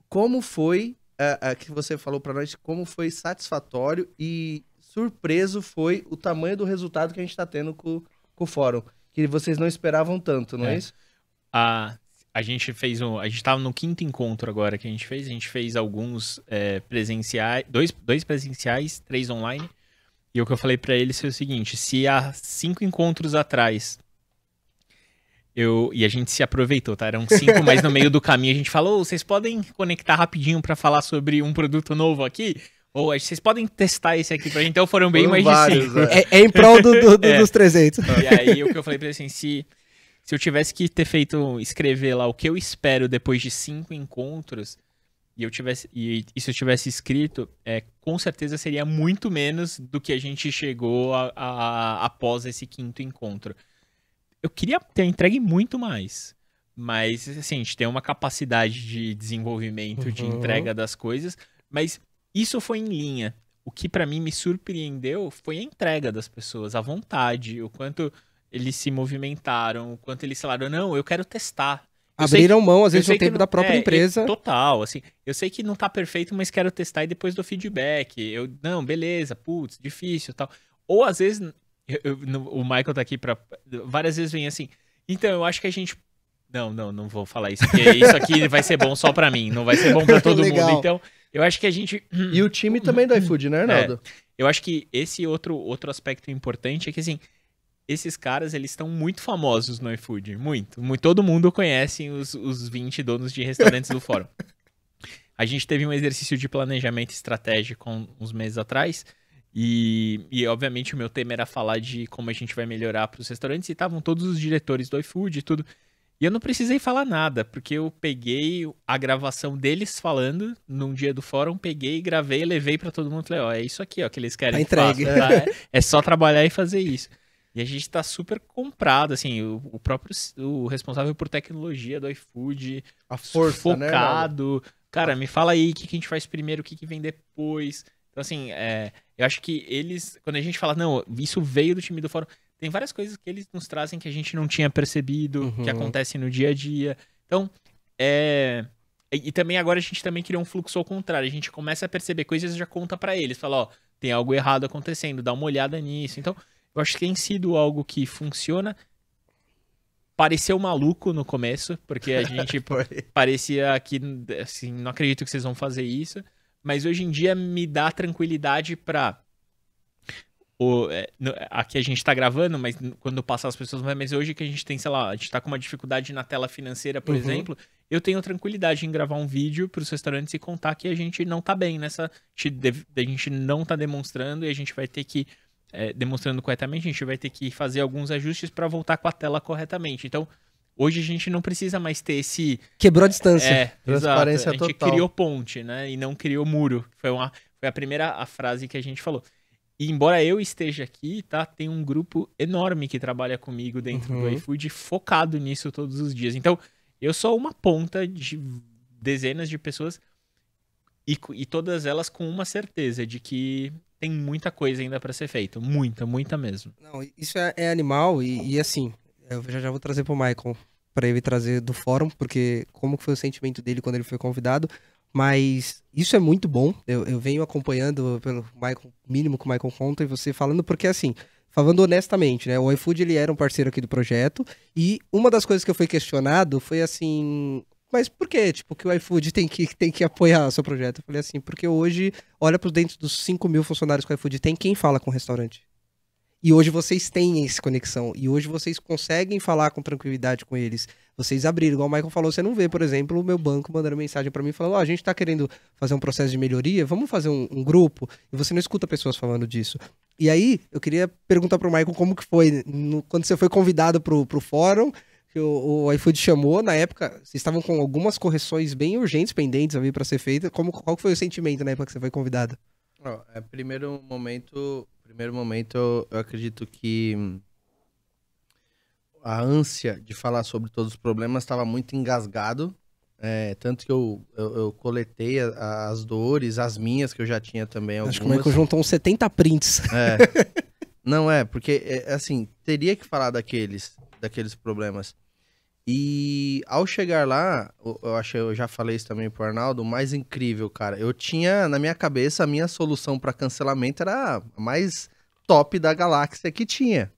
Como foi uh, que você falou para nós, como foi satisfatório e surpreso foi o tamanho do resultado que a gente está tendo com, com, o fórum, que vocês não esperavam tanto, não é, é isso? Ah a gente fez um. A gente tava no quinto encontro agora que a gente fez. A gente fez alguns é, presenciais. Dois, dois presenciais, três online. E o que eu falei para eles foi o seguinte: se há cinco encontros atrás. Eu, e a gente se aproveitou, tá? Eram cinco, mas no meio do caminho a gente falou: vocês podem conectar rapidinho para falar sobre um produto novo aqui? Ou vocês podem testar esse aqui pra gente. Então foram bem foram mais vários, de cinco. Né? É, é em prol do, do, (laughs) é. dos 300. E aí o que eu falei pra eles assim: se se eu tivesse que ter feito, escrever lá o que eu espero depois de cinco encontros, e eu tivesse e, e se eu tivesse escrito, é, com certeza seria muito menos do que a gente chegou a, a, após esse quinto encontro. Eu queria ter entregue muito mais, mas assim, a gente tem uma capacidade de desenvolvimento, uhum. de entrega das coisas, mas isso foi em linha. O que para mim me surpreendeu foi a entrega das pessoas, a vontade, o quanto eles se movimentaram, o quanto eles falaram, não, eu quero testar. Abriram que, mão, às vezes, no tempo não, da própria é, empresa. total, assim, eu sei que não tá perfeito, mas quero testar e depois do feedback. Eu, não, beleza, putz, difícil tal. Ou às vezes, eu, eu, o Michael tá aqui pra. Várias vezes vem assim, então eu acho que a gente. Não, não, não vou falar isso, porque isso aqui (laughs) vai ser bom só pra mim, não vai ser bom pra (laughs) todo mundo. Então, eu acho que a gente. E o time também do iFood, né, (laughs) é. Arnaldo? É, eu acho que esse outro, outro aspecto importante é que, assim, esses caras, eles estão muito famosos no iFood. Muito. muito todo mundo conhece os, os 20 donos de restaurantes do fórum. A gente teve um exercício de planejamento estratégico uns meses atrás. E, e, obviamente o meu tema era falar de como a gente vai melhorar para os restaurantes e estavam todos os diretores do iFood e tudo. E eu não precisei falar nada, porque eu peguei a gravação deles falando num dia do fórum, peguei, gravei, levei para todo mundo, falei, ó, é isso aqui, ó, que eles querem tá que entregue. Faça, tá? é, (laughs) é só trabalhar e fazer isso. E a gente está super comprado, assim, o, o, próprio o responsável por tecnologia do iFood, a força, né, focado. Né, Cara, me fala aí o que, que, a gente faz primeiro, o que, que vem depois. Então, assim, é, eu acho que eles, quando a gente fala, não, isso veio do time do fórum, tem várias coisas que eles nos trazem que a gente não tinha percebido, uhum. que acontecem no dia a dia. Então, é. E, e também agora a gente também criou um fluxo ao contrário. A gente começa a perceber coisas e já conta para eles. Fala, ó, tem algo errado acontecendo, dá uma olhada nisso. Então, eu acho que tem sido algo que funciona. Pareceu maluco no começo, porque a gente (laughs) parecia que, assim, não acredito que vocês vão fazer isso. Mas hoje em dia me dá tranquilidade pra. O, é, no, aqui a gente tá gravando, mas quando passar as pessoas, mas hoje que a gente tem, sei lá, a gente tá com uma dificuldade na tela financeira, por uhum. exemplo, eu tenho tranquilidade em gravar um vídeo para os restaurantes e contar que a gente não tá bem nessa, a gente não tá demonstrando e a gente vai ter que é, demonstrando corretamente, a gente vai ter que fazer alguns ajustes para voltar com a tela corretamente. Então, hoje a gente não precisa mais ter esse. Quebrou a distância. É, transparência a gente total. criou ponte, né? E não criou muro. Foi, uma, foi a primeira a frase que a gente falou. E embora eu esteja aqui, tá? Tem um grupo enorme que trabalha comigo dentro uhum. do iFood focado nisso todos os dias. Então, eu sou uma ponta de dezenas de pessoas e, e todas elas com uma certeza de que tem muita coisa ainda para ser feita. Muita, muita mesmo. Não, isso é, é animal e, e, assim, eu já, já vou trazer pro Michael, para ele trazer do fórum, porque como foi o sentimento dele quando ele foi convidado. Mas isso é muito bom. Eu, eu venho acompanhando pelo Michael, mínimo que o Michael conta, e você falando, porque assim, falando honestamente, né? O iFood ele era um parceiro aqui do projeto e uma das coisas que eu fui questionado foi assim, mas por que, tipo, que o iFood tem que, tem que apoiar seu projeto? Eu falei assim, porque hoje, olha para dentro dos 5 mil funcionários que o iFood tem, quem fala com o restaurante? E hoje vocês têm essa conexão. E hoje vocês conseguem falar com tranquilidade com eles. Vocês abriram, igual o Michael falou, você não vê, por exemplo, o meu banco mandando mensagem para mim falando: ó, oh, a gente tá querendo fazer um processo de melhoria, vamos fazer um, um, grupo. E você não escuta pessoas falando disso. E aí, eu queria perguntar pro Michael como que foi no, quando você foi convidado pro, pro fórum que o, o, iFood chamou na época, vocês estavam com algumas correções bem urgentes pendentes a vir para ser feita. Como qual foi o sentimento na época que você foi convidado? Oh, é, primeiro momento, primeiro momento, eu acredito que hum, a ânsia de falar sobre todos os problemas estava muito engasgado, é, tanto que eu, eu, eu coletei a, a, as dores, as minhas que eu já tinha também. Algumas. Acho que o Michael juntou uns 70 prints. É. Não é, porque, é, assim, teria que falar daqueles daqueles problemas. E ao chegar lá, eu acho eu já falei isso também pro Arnaldo, o mais incrível, cara. Eu tinha na minha cabeça a minha solução para cancelamento era a mais top da galáxia que tinha.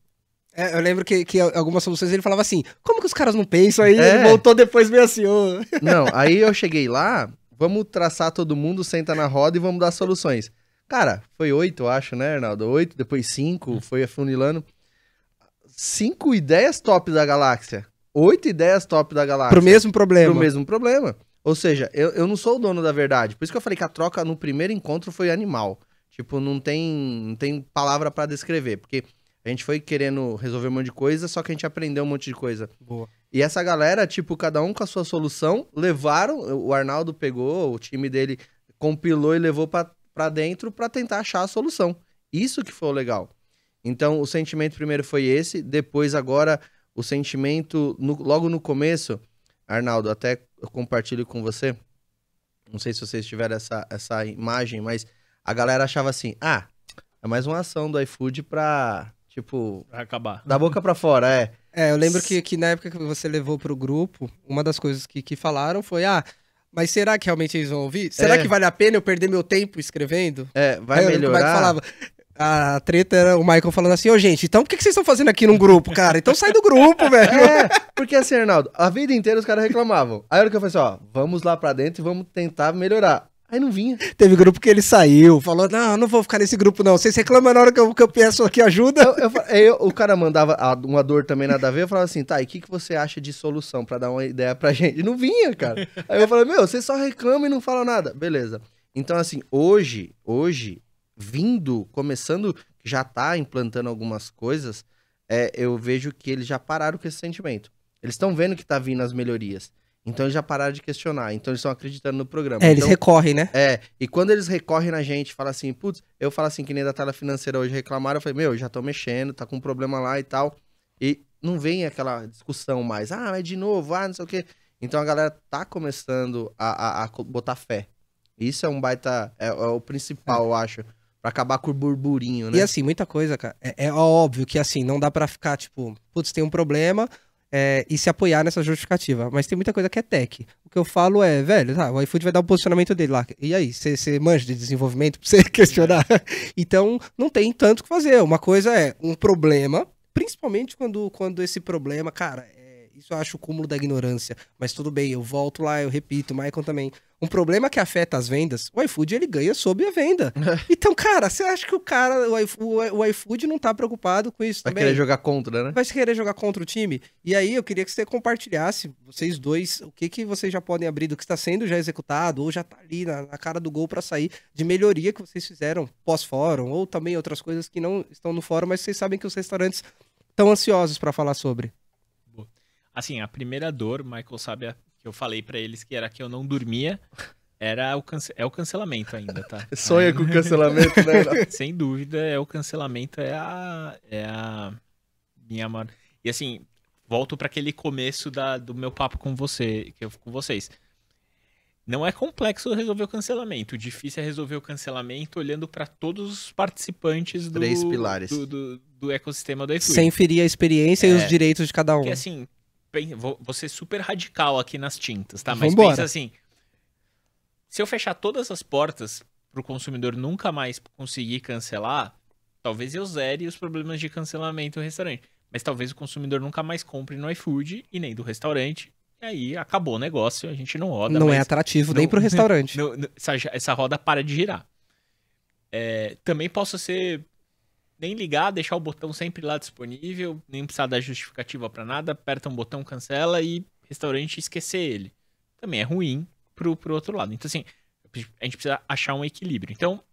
É, eu lembro que, que algumas soluções ele falava assim: como que os caras não pensam aí? É. Ele voltou depois meio assim. Oh. Não, (laughs) aí eu cheguei lá, vamos traçar todo mundo, senta na roda e vamos dar soluções. Cara, foi oito, eu acho, né, Arnaldo? Oito, depois cinco, hum. foi afunilando cinco ideias top da galáxia. Oito ideias top da galáxia. Pro mesmo problema. Pro mesmo problema. Ou seja, eu, eu não sou o dono da verdade. Por isso que eu falei que a troca no primeiro encontro foi animal. Tipo, não tem, não tem palavra para descrever. Porque a gente foi querendo resolver um monte de coisa, só que a gente aprendeu um monte de coisa. Boa. E essa galera, tipo, cada um com a sua solução, levaram. O Arnaldo pegou, o time dele compilou e levou para dentro para tentar achar a solução. Isso que foi o legal. Então, o sentimento primeiro foi esse, depois agora o sentimento no, logo no começo, Arnaldo, até eu compartilho com você. Não sei se vocês tiveram essa, essa imagem, mas a galera achava assim: "Ah, é mais uma ação do iFood pra, tipo, pra acabar. Da boca para fora, é. É, eu lembro que, que na época que você levou pro grupo, uma das coisas que, que falaram foi: "Ah, mas será que realmente eles vão ouvir? Será é. que vale a pena eu perder meu tempo escrevendo? É, vai melhorar. como é que falava? a treta era o Michael falando assim, ô oh, gente, então o que, que vocês estão fazendo aqui num grupo, cara? Então sai do grupo, (laughs) velho. É, porque assim, Arnaldo, a vida inteira os caras reclamavam. Aí a hora que eu falei assim, ó, vamos lá pra dentro e vamos tentar melhorar. Aí não vinha. Teve grupo que ele saiu, falou, não, não vou ficar nesse grupo não, vocês reclamam na hora que eu, que eu peço aqui ajuda. Eu, eu, eu, o cara mandava uma dor também nada a ver, eu falava assim, tá, e o que, que você acha de solução pra dar uma ideia pra gente? E não vinha, cara. Aí eu falei, meu, vocês só reclamam e não falam nada. Beleza. Então assim, hoje, hoje, vindo, começando, já está implantando algumas coisas, é, eu vejo que eles já pararam com esse sentimento. Eles estão vendo que está vindo as melhorias. Então eles já pararam de questionar. Então eles estão acreditando no programa. É, então, eles recorrem, né? É. E quando eles recorrem na gente, fala assim, putz, eu falo assim, que nem da tela financeira hoje reclamaram, eu falei, meu, já tô mexendo, tá com um problema lá e tal. E não vem aquela discussão mais, ah, é de novo, ah, não sei o quê. Então a galera tá começando a, a, a botar fé. Isso é um baita. É, é o principal, é. eu acho. Pra acabar com o burburinho, né? E assim, muita coisa, cara. É, é óbvio que assim, não dá para ficar, tipo, putz, tem um problema é, e se apoiar nessa justificativa. Mas tem muita coisa que é tech. O que eu falo é, velho, tá, o iFood vai dar o posicionamento dele lá. E aí, você manja de desenvolvimento pra você (laughs) questionar? então, não tem tanto o que fazer. Uma coisa é um problema, principalmente quando, quando esse problema, cara, isso eu acho o cúmulo da ignorância. Mas tudo bem, eu volto lá, eu repito, o Michael também. Um problema que afeta as vendas, o iFood ele ganha sob a venda. (laughs) então, cara, você acha que o cara, o, iFood, o iFood não tá preocupado com isso Vai também? Vai querer jogar contra, né? Vai querer jogar contra o time. E aí eu queria que você compartilhasse, vocês dois, o que, que vocês já podem abrir do que está sendo já executado ou já tá ali na, na cara do gol para sair, de melhoria que vocês fizeram pós-fórum ou também outras coisas que não estão no fórum, mas vocês sabem que os restaurantes estão ansiosos para falar sobre. Assim, a primeira dor, Michael sabe a, que eu falei para eles que era que eu não dormia. Era o É o cancelamento ainda, tá? (laughs) Sonha ainda... com o cancelamento, né? (laughs) Sem dúvida, é o cancelamento, é a. É a. Minha maior. E assim, volto para aquele começo da, do meu papo com você, que eu, com vocês. Não é complexo resolver o cancelamento. O difícil é resolver o cancelamento olhando para todos os participantes do, Três pilares. do, do, do ecossistema da iFood. Sem ferir a experiência é, e os é. direitos de cada um. Porque assim, Vou, ser super radical aqui nas tintas, tá? Mas Vambora. pensa assim: se eu fechar todas as portas para o consumidor nunca mais conseguir cancelar, talvez eu zere os problemas de cancelamento do restaurante. Mas talvez o consumidor nunca mais compre no iFood e nem do restaurante. E aí acabou o negócio, a gente não roda. Não é atrativo não, nem para o restaurante. (laughs) Não, não, essa, essa roda para de girar. É, também posso ser nem ligar, deixar o botão sempre lá disponível, nem precisar dar justificativa para nada, aperta um botão, cancela e restaurante esquecer ele. Também é ruim pro, pro outro lado. Então, assim, a gente precisa achar um equilíbrio. Então,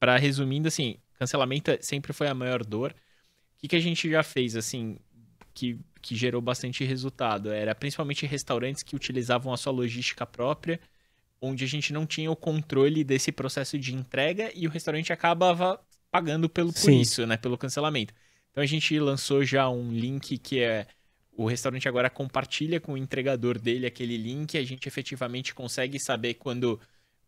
para resumindo, assim, cancelamento sempre foi a maior dor. O que, que a gente já fez, assim, que, que gerou bastante resultado? Era principalmente restaurantes que utilizavam a sua logística própria, onde a gente não tinha o controle desse processo de entrega e o restaurante acabava pagando pelo, por isso, né? Pelo cancelamento. Então a gente lançou já um link que é. O restaurante agora compartilha com o entregador dele aquele link, a gente efetivamente consegue saber quando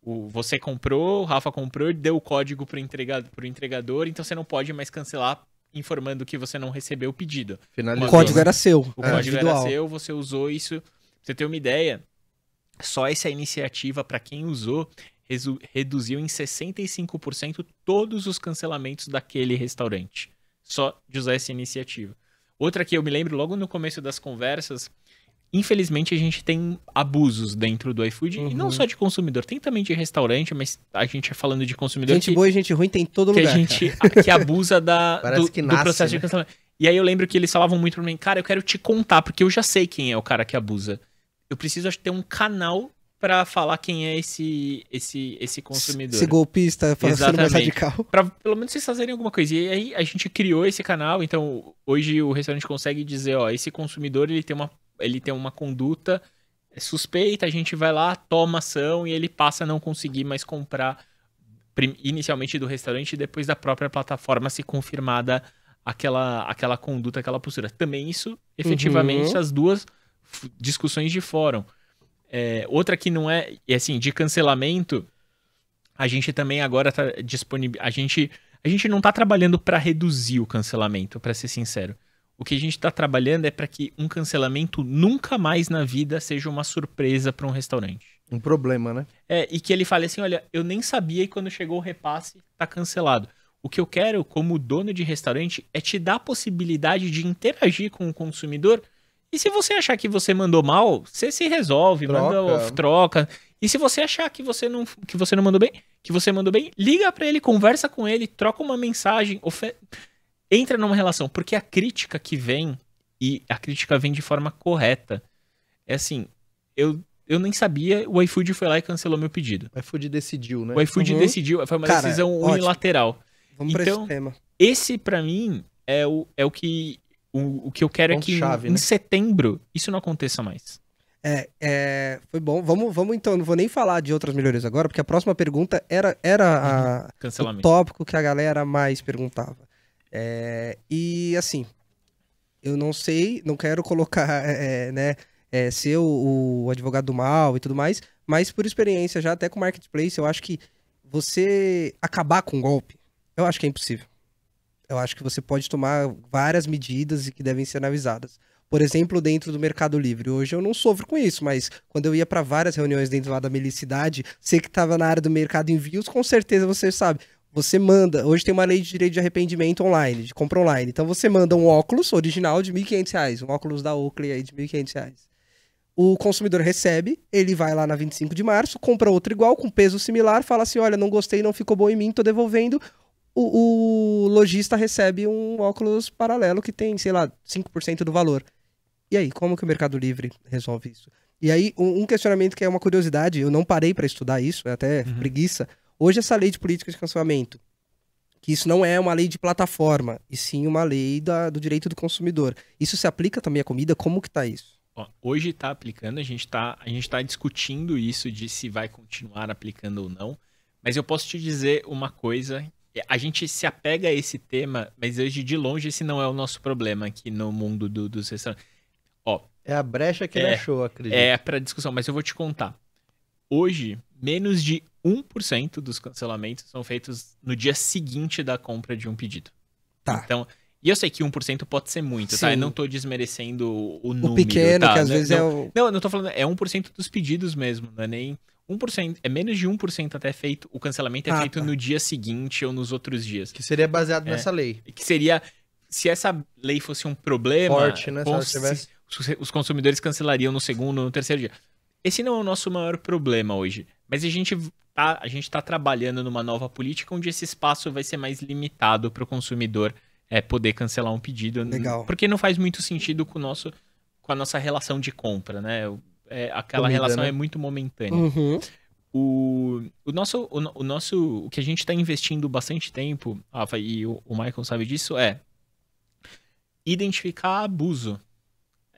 o, você comprou, o Rafa comprou, deu o código para o entrega, entregador, então você não pode mais cancelar informando que você não recebeu o pedido. Finalizou. O código né? era seu. O é, código individual. era seu, você usou isso. Pra você ter uma ideia, só essa iniciativa, para quem usou, reduziu em 65% todos os cancelamentos daquele restaurante, só de usar essa iniciativa. Outra que eu me lembro logo no começo das conversas, infelizmente a gente tem abusos dentro do iFood, uhum. e não uhum. só de consumidor, tem também de restaurante, mas a gente é falando de consumidor. Gente que, boa e gente ruim tem todo que lugar. A gente, a, que abusa da, (laughs) do, que nasce, do, processo né? de cancelamento. E aí eu lembro que eles falavam muito pra mim, cara, eu quero te contar, porque eu já sei quem é o cara que abusa. Eu preciso ter um canal para falar quem é esse esse esse consumidor. Esse golpista sendo radical. Para pelo menos vocês fazerem alguma coisa. E aí a gente criou esse canal, então hoje o restaurante consegue dizer, ó, esse consumidor ele tem uma ele tem uma conduta suspeita, a gente vai lá, toma ação e ele passa a não conseguir mais comprar inicialmente do restaurante e depois da própria plataforma se confirmada aquela aquela conduta, aquela postura. Também isso efetivamente uhum. as duas discussões de fórum. É, outra que não é, e assim, de cancelamento, a gente também agora tá disponível. A gente, a gente não tá trabalhando para reduzir o cancelamento, para ser sincero. O que a gente está trabalhando é para que um cancelamento nunca mais na vida seja uma surpresa para um restaurante. Um problema, né? É, e que ele fale assim: olha, eu nem sabia e quando chegou o repasse, tá cancelado. O que eu quero, como dono de restaurante, é te dar a possibilidade de interagir com o consumidor e se você achar que você mandou mal, você se resolve, troca. manda off, troca. E se você achar que você não que você não mandou bem, que você mandou bem, liga para ele, conversa com ele, troca uma mensagem, entra numa relação, porque a crítica que vem e a crítica vem de forma correta. É assim, eu eu nem sabia, o iFood foi lá e cancelou meu pedido. O iFood decidiu, né? O iFood uhum. decidiu, foi uma Cara, decisão ótimo. unilateral. Vamos então, pra esse então, tema. Esse para mim é o, é o que o, o que eu quero Ponto é que chave, em, né? em, setembro isso não aconteça mais. É, é, foi bom. Vamos, vamos então, não vou nem falar de outras melhorias agora, porque a próxima pergunta era, era a, uhum. o tópico que a galera mais perguntava. É, e assim, eu não sei, não quero colocar, (laughs) é, é, né, é, ser o, o, advogado do mal e tudo mais, mas por experiência já até com marketplace, eu acho que você acabar com um golpe, eu acho que é impossível eu acho que você pode tomar várias medidas e que devem ser analisadas. Por exemplo, dentro do Mercado Livre. Hoje eu não sofro com isso, mas quando eu ia para várias reuniões dentro lá da Melicidade, você que estava na área do mercado envios, com certeza você sabe. Você manda. Hoje tem uma lei de direito de arrependimento online, de compra online. Então você manda um óculos original de R$ reais, um óculos da Oakley aí de R$ reais. O consumidor recebe, ele vai lá na 25 de março, compra outro igual, com peso similar, fala assim: olha, não gostei, não ficou bom em mim, tô devolvendo o, o lojista recebe um óculos paralelo que tem, sei lá, 5% do valor. E aí, como que o Mercado Livre resolve isso? E aí, um, um questionamento que é uma curiosidade, eu não parei para estudar isso, é até uhum. preguiça. Hoje, essa lei de política de cancelamento, que isso não é uma lei de plataforma, e sim uma lei da, do direito do consumidor. Isso se aplica também à comida? Como que tá isso? Ó, hoje está aplicando, a gente está tá discutindo isso de se vai continuar aplicando ou não, mas eu posso te dizer uma coisa é, a gente se apega a esse tema, mas hoje, de longe, esse não é o nosso problema aqui no mundo do, dos restaurantes. Ó, é a brecha que é, ele achou, acredito. É para discussão, mas eu vou te contar. Hoje, menos de 1% dos cancelamentos são feitos no dia seguinte da compra de um pedido. Tá. Então, e eu sei que 1% pode ser muito, Sim. tá? Eu não tô desmerecendo o número. O pequeno, tá? que às não, é vezes é não, é o. Não, eu não tô falando. É 1% dos pedidos mesmo, não é nem. 1%, é menos de 1% até feito, o cancelamento é ah, feito tá. no dia seguinte ou nos outros dias. Que seria baseado é, nessa lei. Que seria, se essa lei fosse um problema, Forte, né? se tivesse... os consumidores cancelariam no segundo, no terceiro dia. Esse não é o nosso maior problema hoje, mas a gente tá, a gente tá trabalhando numa nova política onde esse espaço vai ser mais limitado para o consumidor é, poder cancelar um pedido. Legal. Porque não faz muito sentido com o nosso com a nossa relação de compra, né? é, aquela Comida, relação né? é muito momentânea. Uhum. O, o, nosso, o, o, nosso. O que a gente está investindo bastante tempo, Rafa, e o, o Michael sabe disso, é identificar abuso.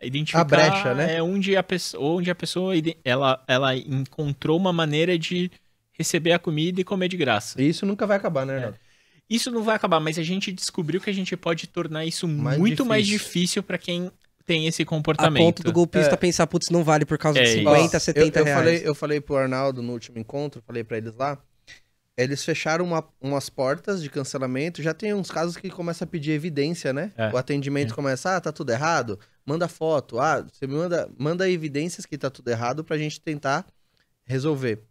Identificar a brecha, né? É onde a pessoa, onde a pessoa ela, ela encontrou uma maneira de receber a comida e comer de graça. E isso nunca vai acabar, né, é. Renato? É. Isso não vai acabar, mas a gente descobriu que a gente pode tornar isso mais muito difícil. mais difícil para quem tem esse comportamento. A ponto do golpista é. pensar, putz, não vale por causa é de 50, isso. 70 eu, eu reais. Falei, eu falei pro Arnaldo no último encontro, falei para eles lá, eles fecharam uma, umas portas de cancelamento. Já tem uns casos que começa a pedir evidência, né? É. O atendimento é. começa, ah, tá tudo errado, manda foto, ah, você me manda, manda evidências que tá tudo errado pra gente tentar resolver.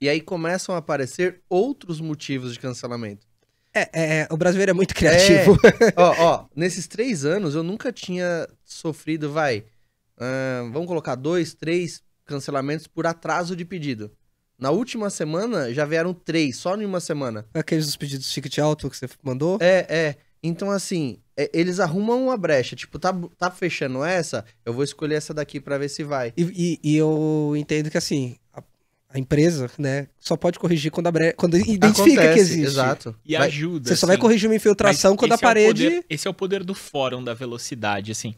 E aí começam a aparecer outros motivos de cancelamento. É, é, é, o brasileiro é muito é. criativo. É. (laughs) ó, ó, (laughs) nesses três anos eu nunca tinha sofrido, vai, uh, vamos colocar dois, três cancelamentos por atraso de pedido. Na última semana já vieram três, só em uma semana. Aqueles dos pedidos de ticket alto que você mandou? É, é. Então, assim, é, eles arrumam uma brecha. Tipo, tá, tá fechando essa, eu vou escolher essa daqui para ver se vai. E, e, e eu entendo que, assim, a a empresa, né, só pode corrigir quando, abre... quando identifica Acontece, que existe. Exato. E vai, ajuda. Você só vai assim. corrigir uma infiltração quando a é parede. É poder, esse é o poder do fórum da velocidade, assim.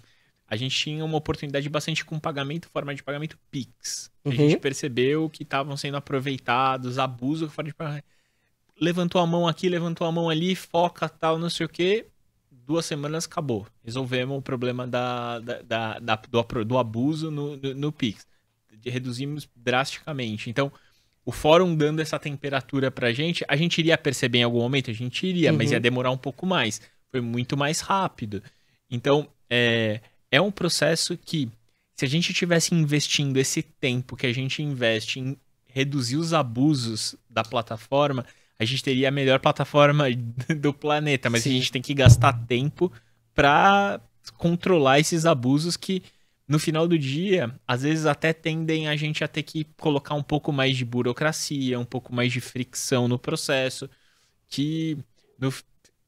A gente tinha uma oportunidade bastante com pagamento, forma de pagamento Pix. Uhum. A gente uhum. percebeu que estavam sendo aproveitados, abuso, forma de pagamento. Levantou a mão aqui, levantou a mão ali, foca, tal, não sei o quê. Duas semanas acabou. Resolvemos o problema da, da, da, da do, do abuso no, no, no Pix de reduzimos drasticamente. Então, o fórum dando essa temperatura pra gente, a gente iria perceber em algum momento, a gente iria, uhum. mas ia uhum. demorar um pouco mais. Foi muito mais rápido. Então, é, é um processo que, se a gente tivesse investindo esse tempo que a gente investe em reduzir os abusos da plataforma, a gente teria a melhor plataforma (laughs) do planeta, mas Sim. a gente tem que gastar tempo para controlar esses abusos que no final do dia, às vezes até tendem a gente a ter que colocar um pouco mais de burocracia, um pouco mais de fricção no processo, que no,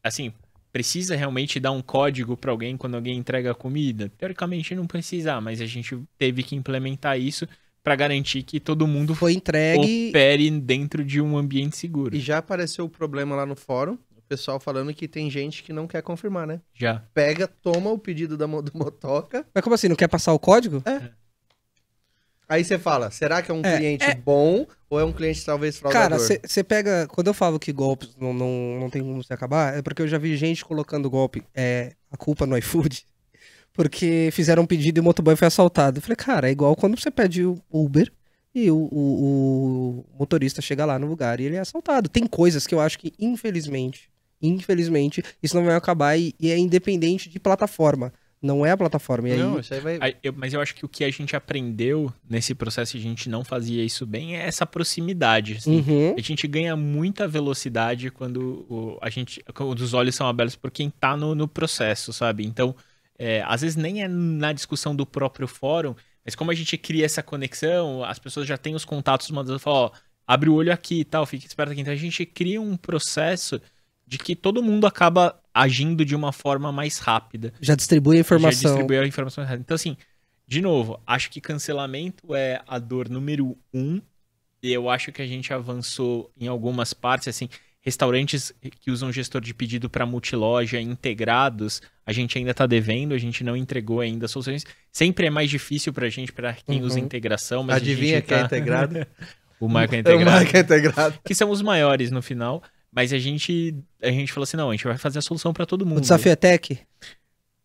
assim, precisa realmente dar um código para alguém quando alguém entrega comida. Teoricamente não precisa, mas a gente teve que implementar isso para garantir que todo mundo foi entregue opere dentro de um ambiente seguro. E já apareceu o problema lá no fórum pessoal falando que tem gente que não quer confirmar, né? Já. Pega, toma o pedido da, do motoca. Mas como assim? Não quer passar o código? É. Aí você fala, será que é um É, cliente é. bom ou é um cliente talvez Cara, você pega. Quando eu falo que golpes não, não, não tem como se acabar, é porque eu já vi gente colocando golpe, é, a culpa no iFood, porque fizeram um pedido e o motoboy foi assaltado. Eu falei, cara, é igual quando você pede o Uber e o, o- o motorista chega lá no lugar e ele é assaltado. Tem coisas que eu acho que, infelizmente, Infelizmente, isso não vai acabar e, e é independente de plataforma. Não é a plataforma. E não, isso aí vai... Aí, eu, mas eu acho que o que a gente aprendeu nesse processo e a gente não fazia isso bem é essa proximidade. Assim. Uhum. A gente ganha muita velocidade quando o, a gente, quando os olhos são abertos por quem está no, no processo, sabe? Então, é, às vezes nem é na discussão do próprio fórum, mas como a gente cria essa conexão, as pessoas já têm os contatos, mandando falar, ó, abre o olho aqui e tal, fica esperto aqui. Então a gente cria um processo de que todo mundo acaba agindo de uma forma mais rápida. Já distribui a informação. Já distribui a informação errada. Então, assim, de novo, acho que cancelamento é a dor número um. E eu acho que a gente avançou em algumas partes, assim, restaurantes que usam gestor de pedido para multiloja integrados, a gente ainda está devendo, a gente não entregou ainda soluções. Sempre é mais difícil para a gente, para quem uhum. usa integração, mas Adivinha a gente tá... quem é tá integrado? (laughs) É (laughs) o Marco é integrado. O Marco é integrado. que são os maiores no final. Mas a gente, a gente falou assim, não, a gente vai fazer a solução para todo mundo. O desafio é tech?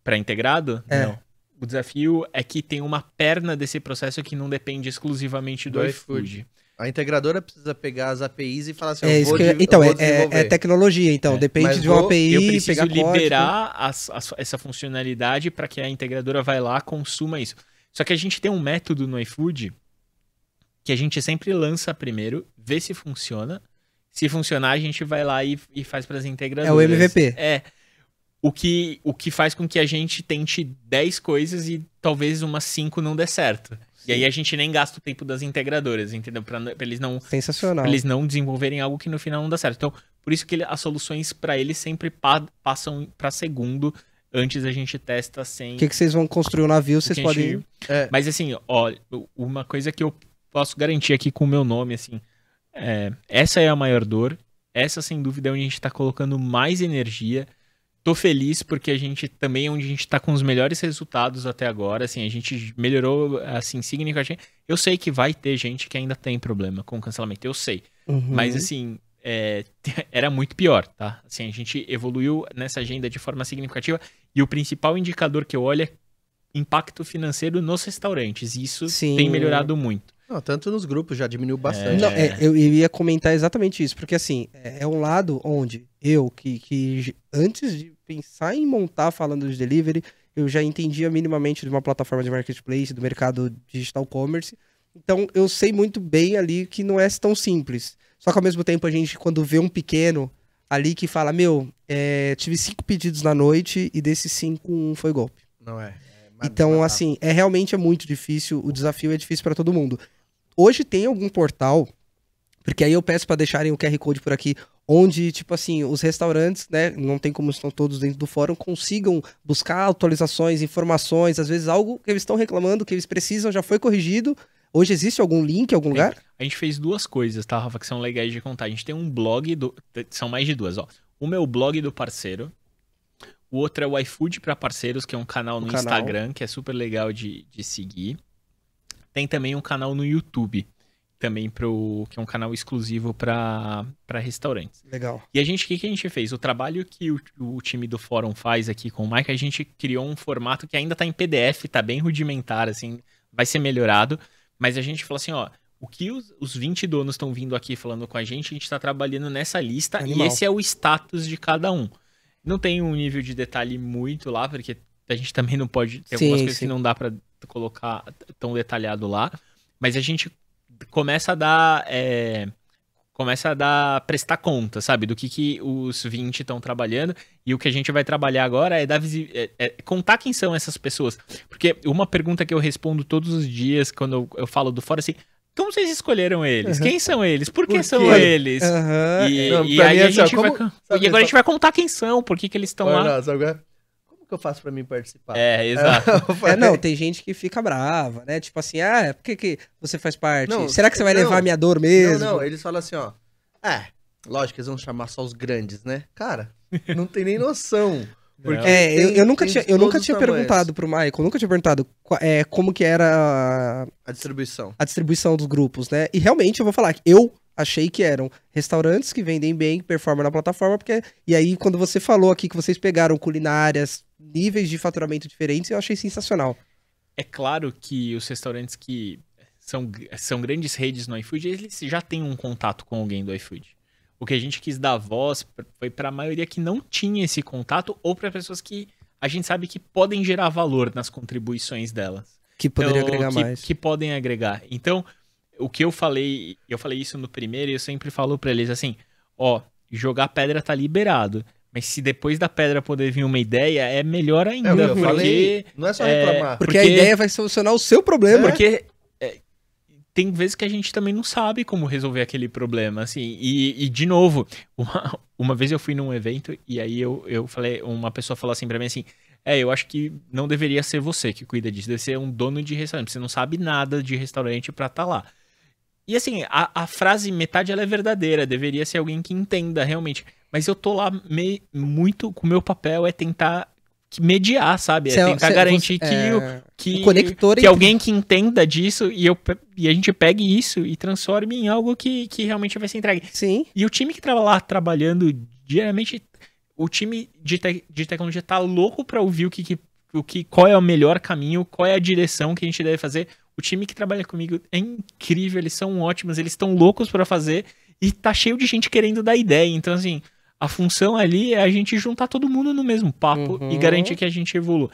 Para integrado? É. Não. O desafio é que tem uma perna desse processo que não depende exclusivamente do, do iFood. iFood. A integradora precisa pegar as APIs e falar assim, é, eu vou, que, eu, Então, eu é, é, é tecnologia, então. É. Depende Mas de uma vou, API, eu preciso pegar liberar as, as, essa funcionalidade para que a integradora vai lá, consuma isso. Só que a gente tem um método no iFood que a gente sempre lança primeiro, vê se funciona, se funcionar, a gente vai lá e, e faz para as integradoras. É o MVP. É. O que, o que faz com que a gente tente 10 coisas e talvez umas 5 não dê certo. E aí a gente nem gasta o tempo das integradoras, entendeu? Para eles não. Sensacional. eles não desenvolverem algo que no final não dá certo. Então, por isso que ele, as soluções para eles sempre pa, passam para segundo. Antes a gente testa sem. O que, que vocês vão construir o um navio, vocês podem. Gente... É. Mas assim, ó, uma coisa que eu posso garantir aqui com o meu nome, assim. É, essa é a maior dor. Essa, sem dúvida, é onde a gente está colocando mais energia. Tô feliz porque a gente também é onde a gente está com os melhores resultados até agora. Assim, a gente melhorou assim significativamente. Eu sei que vai ter gente que ainda tem problema com cancelamento, eu sei. Uhum. Mas assim, é, (laughs) era muito pior, tá? Assim, a gente evoluiu nessa agenda de forma significativa e o principal indicador que eu olho é impacto financeiro nos restaurantes. Isso Sim. tem melhorado muito. Não, tanto nos grupos já diminuiu é. bastante. É. Não, é, eu, ia comentar exatamente isso, porque assim, é, é, um lado onde eu, que, que antes de pensar em montar falando de delivery, eu já entendia minimamente de uma plataforma de marketplace, do mercado digital commerce. Então eu sei muito bem ali que não é tão simples. Só que ao mesmo tempo a gente, quando vê um pequeno ali que fala, meu, é, tive cinco pedidos na noite e desses cinco, um foi golpe. Não é. é então, assim, é realmente é muito difícil, o desafio é difícil para todo mundo hoje tem algum portal, porque aí eu peço para deixarem o QR Code por aqui, onde, tipo assim, os restaurantes, né, não tem como estão todos dentro do fórum, consigam buscar atualizações, informações, às vezes algo que eles estão reclamando, que eles precisam, já foi corrigido. Hoje existe algum link, algum é, lugar? A gente fez duas coisas, tá, Rafa, que são legais de contar. A gente tem um blog do. São mais de duas, ó. O meu blog do parceiro, o outro é o iFood para parceiros, que é um canal no canal. Instagram, que é super legal de, de seguir. Tem também um canal no YouTube, também pro que é um canal exclusivo para restaurantes. Legal. E a gente, o que, que, a gente fez? O trabalho que o, o, time do fórum faz aqui com o Mike, a gente criou um formato que ainda tá em PDF, tá bem rudimentar, assim, vai ser melhorado, mas a gente falou assim, ó, o que os, os 20 donos estão vindo aqui falando com a gente, a gente está trabalhando nessa lista Animal. e esse é o status de cada um. Não tem um nível de detalhe muito lá, porque a gente também não pode. Tem sim, algumas coisas sim. que não dá para colocar tão detalhado lá, mas a gente começa a dar. É, começa a dar. prestar conta, sabe? Do que, que os 20 estão trabalhando. E o que a gente vai trabalhar agora é dar é, é contar quem são essas pessoas. Porque uma pergunta que eu respondo todos os dias quando eu, eu falo do fora é assim. Como então vocês escolheram eles? Uhum. Quem são eles? Por que são eles? É assim, e, agora a gente vai contar quem são, por que, que eles estão lá. Lá, que eu faço para mim participar? É, (laughs) exato. (laughs) é, não, tem gente que fica brava, né? Tipo assim, ah, é, por que, que você faz parte? Não, Será que você vai não, levar a minha dor mesmo? Não, não, eles falam assim, ó. É, lógico, eles vão chamar só os grandes, né? Cara, não tem nem noção. (laughs) Porque é, tem, eu, eu, nunca tinha, eu nunca tinha perguntado pro Michael, nunca tinha perguntado é, como que era a, a distribuição. A distribuição dos grupos, né? E realmente eu vou falar que eu achei que eram restaurantes que vendem bem, que performam na plataforma, porque e aí quando você falou aqui que vocês pegaram culinárias, níveis de faturamento diferentes, eu achei sensacional. É claro que os restaurantes que são, são grandes redes no iFood, eles já têm um contato com alguém do iFood. O que a gente quis dar voz foi para a maioria que não tinha esse contato ou para pessoas que a gente sabe que podem gerar valor nas contribuições delas. Que poderiam então, agregar que, mais. Que podem agregar. Então, o que eu falei, eu falei isso no primeiro e eu sempre falo para eles assim, ó, jogar pedra tá liberado. Mas se depois da pedra poder vir uma ideia, é melhor é, ainda. É, eu porque, falei, não é só é, reclamar. É, porque, porque, a ideia vai solucionar o seu problema. É. Porque tem vezes que a gente também não sabe como resolver aquele problema, assim. E, e de novo, (laughs) uma, uma, vez eu fui num evento e aí eu, eu falei, uma pessoa falou assim pra mim assim, é, eu acho que não deveria ser você que cuida disso, deve ser um dono de restaurante, você não sabe nada de restaurante pra estar tá lá. E assim, a, a, frase metade ela é verdadeira, deveria ser alguém que entenda realmente. Mas eu tô lá muito. O meu papel é tentar mediar, sabe? É, é tentar cê, é garantir você, que, é... o, que, conector que alguém que entenda disso e, eu, e a gente pegue isso e transforme em algo que, que realmente vai ser entregue. Sim. E o time que tava tá lá trabalhando diariamente. O time de, te, de tecnologia tá louco pra ouvir o que, que, o que, qual é o melhor caminho, qual é a direção que a gente deve fazer. O time que trabalha comigo é incrível, eles são ótimos, eles estão loucos para fazer e tá cheio de gente querendo dar ideia. Então, assim, a função ali é a gente juntar todo mundo no mesmo papo uhum. e garantir que a gente evolua.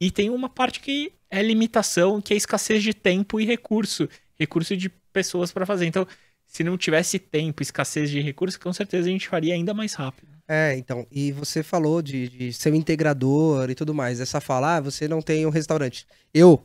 E tem uma parte que é limitação, que é escassez de tempo e recurso. Recurso de pessoas para fazer. Então, se não tivesse tempo, escassez de recursos, com certeza a gente faria ainda mais rápido. É, então, e você falou de, de ser um integrador e tudo mais. Essa fala, ah, você não tem um restaurante. Eu,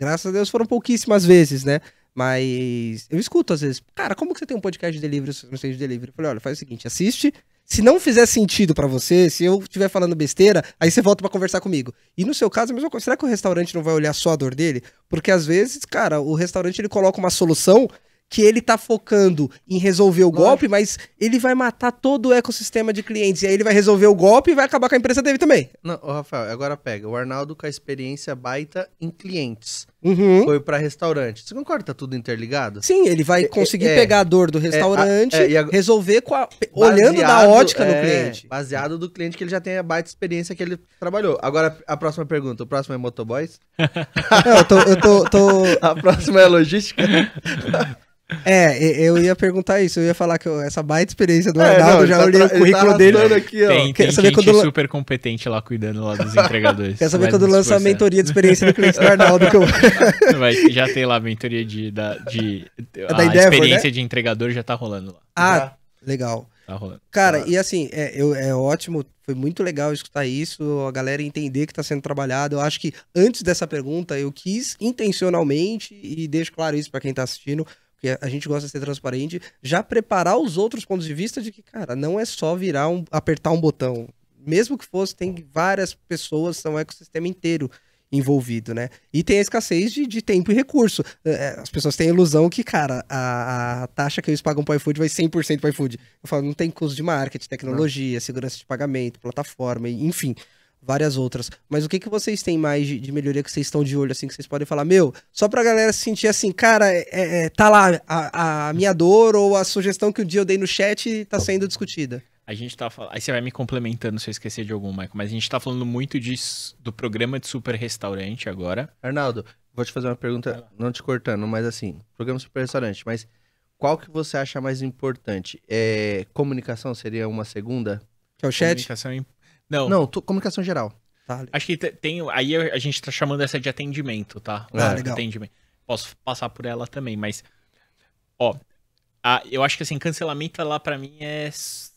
Graças a Deus foram pouquíssimas vezes, né? Mas eu escuto às vezes, cara, como que você tem um podcast de delivery se não de delivery? Eu falei, olha, faz o seguinte, assiste. Se não fizer sentido para você, se eu estiver falando besteira, aí você volta para conversar comigo. E no seu caso, a mesma coisa. Será que o restaurante não vai olhar só a dor dele? Porque às vezes, cara, o restaurante ele coloca uma solução que ele tá focando em resolver o golpe, mas ele vai matar todo o ecossistema de clientes. E aí ele vai resolver o golpe e vai acabar com a empresa dele também. Não, Rafael, agora pega. O Arnaldo com a experiência baita em clientes. Uhum. Foi para restaurante. Você concorda que tá tudo interligado? Sim, ele vai é, conseguir é, pegar a dor do é, restaurante, é, a, resolver a, baseado, olhando da ótica do é, cliente. Baseado do cliente que ele já tem a baita experiência que ele trabalhou. Agora, a próxima pergunta. O próximo é motoboys? (laughs) Não, eu, tô, eu tô, tô... (laughs) A próxima é logística? (laughs) É, eu ia perguntar isso, eu ia falar que eu, essa baita experiência do é, Arnaldo, já tá olhei o tá currículo tá dele. Aqui, ó. Tem, Quer tem saber quando... super competente lá cuidando lá dos entregadores. Quer saber quando lança a mentoria de experiência do cliente do Arnaldo? Que eu... (laughs) Vai, já tem lá a mentoria de, da, de, é a Endeavor, né? experiência né? de entregador já tá rolando lá. Ah, já. legal. Tá rolando. Cara, tá. e assim, é, eu, é ótimo, foi muito legal escutar isso, a galera entender que está sendo trabalhado. Eu acho que antes dessa pergunta, eu quis intencionalmente, e deixo claro isso para quem está assistindo, porque a gente gosta de ser transparente, já preparar os outros pontos de vista de que, cara, não é só virar um, apertar um botão. Mesmo que fosse, tem várias pessoas, são um ecossistema inteiro envolvido, né? E tem a escassez de, de tempo e recurso. É, é, as pessoas têm a ilusão que, cara, a, a taxa que eles pagam para o iFood vai 100% para o iFood. Eu falo, não tem custo de marketing, tecnologia, não. segurança de pagamento, plataforma, enfim várias outras. Mas o que, que vocês têm mais de, de, melhoria que vocês estão de olho, assim, que vocês podem falar, meu, só pra galera se sentir assim, cara, é, é, é tá lá a, a, minha dor ou a sugestão que o um dia eu dei no chat tá sendo discutida. A gente tá falando. Aí você vai me complementando se eu esquecer de algum, Michael, mas a gente tá falando muito disso, do programa de super restaurante agora. Arnaldo, vou te fazer uma pergunta, não te cortando, mas assim, programa super restaurante, mas qual que você acha mais importante? É, comunicação seria uma segunda? Que é o chat? Comunicação é importante não. Não, tu, comunicação geral. Tá? Acho que tem. Aí a gente tá chamando essa de atendimento, tá? Ah, é. legal. Atendimento. Posso passar por ela também, mas. Ó, a, eu acho que assim, cancelamento lá para mim é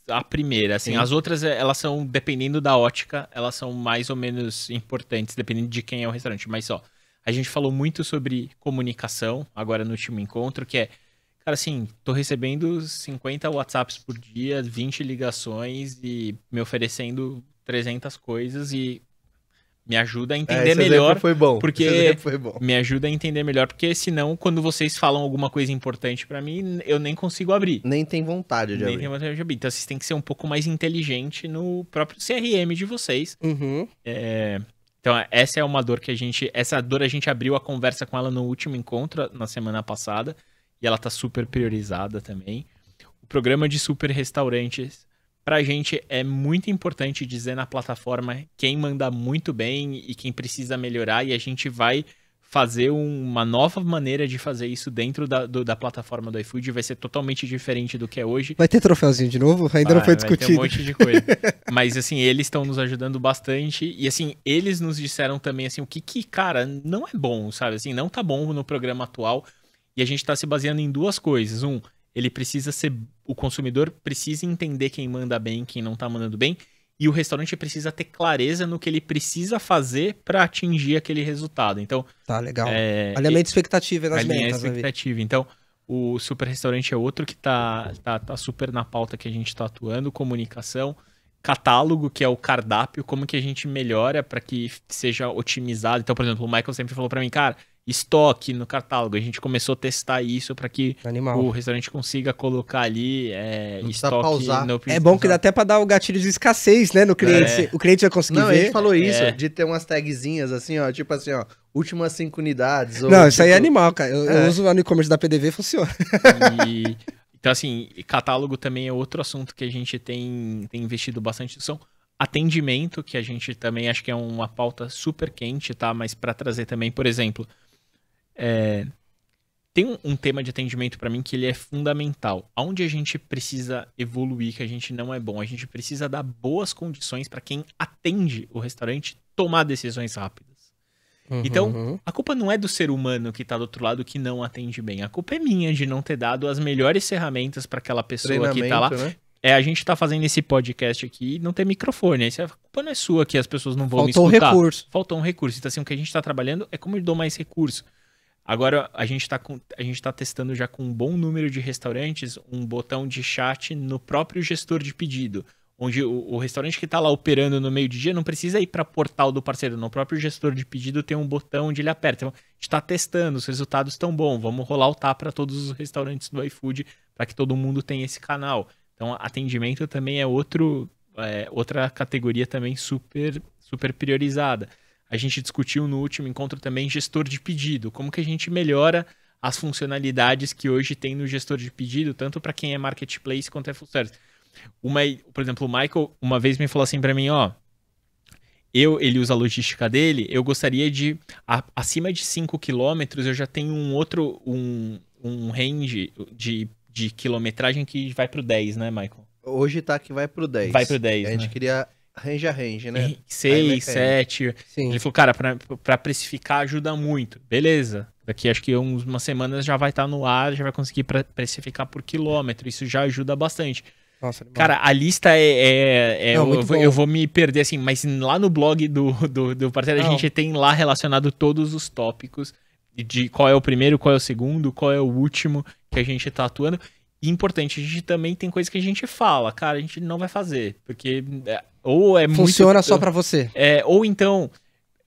a primeira. Assim, Sim. as outras, é, elas são, dependendo da ótica, elas são mais ou menos importantes, dependendo de quem é o restaurante. Mas ó, a gente falou muito sobre comunicação agora no último encontro, que é, cara, assim, tô recebendo 50 WhatsApps por dia, 20 ligações e me oferecendo 300 coisas e me ajuda a entender é, melhor. Foi bom. Porque foi bom. me ajuda a entender melhor, porque senão quando vocês falam alguma coisa importante para mim, eu nem consigo abrir. Nem tem vontade de nem abrir. Nem tem vontade de abrir. Então vocês têm que ser um pouco mais inteligente no próprio CRM de vocês. Uhum. É... Então essa é uma dor que a gente, essa dor a gente abriu a conversa com ela no último encontro na semana passada e ela tá super priorizada também. O programa de super restaurantes Pra gente é muito importante dizer na plataforma quem manda muito bem e quem precisa melhorar, e a gente vai fazer uma nova maneira de fazer isso dentro da, do, da plataforma do iFood. Vai ser totalmente diferente do que é hoje. Vai ter troféuzinho de novo? Ainda não ah, foi discutido. Vai ter um monte de coisa. (laughs) Mas, assim, eles estão nos ajudando bastante. E, assim, eles nos disseram também, assim, o que, que, cara, não é bom, sabe? Assim, não tá bom no programa atual. E a gente tá se baseando em duas coisas. Um, ele precisa ser. O consumidor precisa entender quem manda bem, quem não tá mandando bem. E o restaurante precisa ter clareza no que ele precisa fazer para atingir aquele resultado. Então. Tá legal. É, Alinhamento expectativa das metas. expectativa. Então, o super restaurante é outro que tá, tá, tá super na pauta que a gente está atuando. Comunicação catálogo, que é o cardápio, como que a gente melhora para que seja otimizado. Então, por exemplo, o Michael sempre falou para mim, cara, estoque no catálogo. A gente começou a testar isso para que Animal. o restaurante consiga colocar ali é, estoque. é bom que dá até para dar o gatilho de escassez, né, no cliente. É. O cliente vai conseguir Não, ver. a gente falou isso, é. de ter umas tagzinhas assim, ó, tipo assim, ó, últimas cinco unidades. Não, tipo... isso aí é tipo, animal, cara. Eu, eu é. uso no e-commerce da PDV funciona. E, então, assim, catálogo também é outro assunto que a gente tem, tem investido bastante. São atendimento, que a gente também acho que é uma pauta super quente, tá? Mas para trazer também, por exemplo, é, tem um, um, tema de atendimento para mim que ele é fundamental. Onde a gente precisa evoluir, que a gente não é bom, a gente precisa dar boas condições para quem atende o restaurante tomar decisões rápidas. Uhum. Então, uhum. a culpa não é do ser humano que tá do outro lado que não atende bem. A culpa é minha de não ter dado as melhores ferramentas para aquela pessoa que tá lá. Né? É, a gente tá fazendo esse podcast aqui e não tem microfone. Essa culpa não é sua que as pessoas não vão Faltou me escutar. Faltou um recurso. Faltou um recurso. Então, assim, o que a gente tá trabalhando é como eu dou mais recurso. Agora a gente está a gente tá testando já com um bom número de restaurantes um botão de chat no próprio gestor de pedido, onde o, o restaurante que está lá operando no meio de dia não precisa ir para portal do parceiro, no próprio gestor de pedido tem um botão onde ele aperta. Então, a gente está testando, os resultados estão bons, vamos rolar o tá para todos os restaurantes do iFood para que todo mundo tenha esse canal. Então atendimento também é outro é, outra categoria também super super priorizada. A gente discutiu no último encontro também gestor de pedido, como que a gente melhora as funcionalidades que hoje tem no gestor de pedido, tanto para quem é marketplace quanto é full service. Uma, por exemplo, o Michael uma vez me falou assim para mim, ó, eu, ele usa a logística dele, eu gostaria de a, acima de 5 quilômetros eu já tenho um outro um, um range de, de quilometragem que vai pro 10, né, Michael? Hoje tá que vai pro 10. Vai pro 10. A gente né? queria range a range, né? 6, 7. Ele falou, cara, pra, pra precificar ajuda muito. Beleza. Daqui acho que uns, umas semanas já vai estar tá no ar, já vai conseguir precificar por quilômetro. Isso já ajuda bastante. Nossa, cara, a lista é. é, é Não, eu, vou, eu, vou, me perder, assim, mas lá no blog do, do, do parceiro, Não. a gente tem lá relacionado todos os tópicos de qual é o primeiro, qual é o segundo, qual é o último que a gente tá atuando. E importante, a gente também tem coisa que a gente fala, cara, a gente não vai fazer, porque é, ou é Funciona muito... Funciona só para você. É, ou então,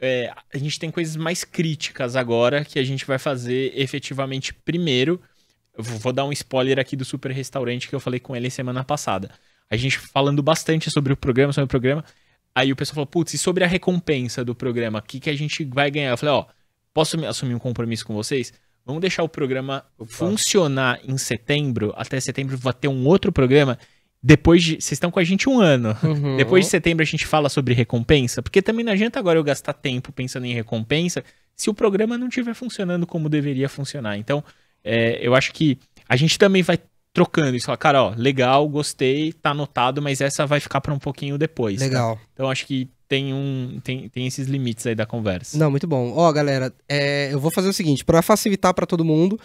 é, a gente tem coisas mais críticas agora que a gente vai fazer efetivamente primeiro. Eu vou dar um spoiler aqui do Super Restaurante que eu falei com ele semana passada. A gente falando bastante sobre o programa, sobre o programa. Aí o pessoal falou, putz, e sobre a recompensa do programa? O que, que a gente vai ganhar? Eu falei, ó, posso assumir um compromisso com vocês? Vamos deixar o programa Opa. funcionar em setembro. Até setembro vai ter um outro programa. Depois de. Vocês estão com a gente um ano. Uhum. Depois de setembro a gente fala sobre recompensa. Porque também não adianta agora eu gastar tempo pensando em recompensa se o programa não estiver funcionando como deveria funcionar. Então, é, eu acho que a gente também vai trocando isso. cara, ó, legal, gostei, tá anotado, mas essa vai ficar para um pouquinho depois. Legal. Tá? Então, acho que tem um tem, tem esses limites aí da conversa. Não, muito bom. Ó, galera, é, eu vou fazer o seguinte, para facilitar para todo mundo,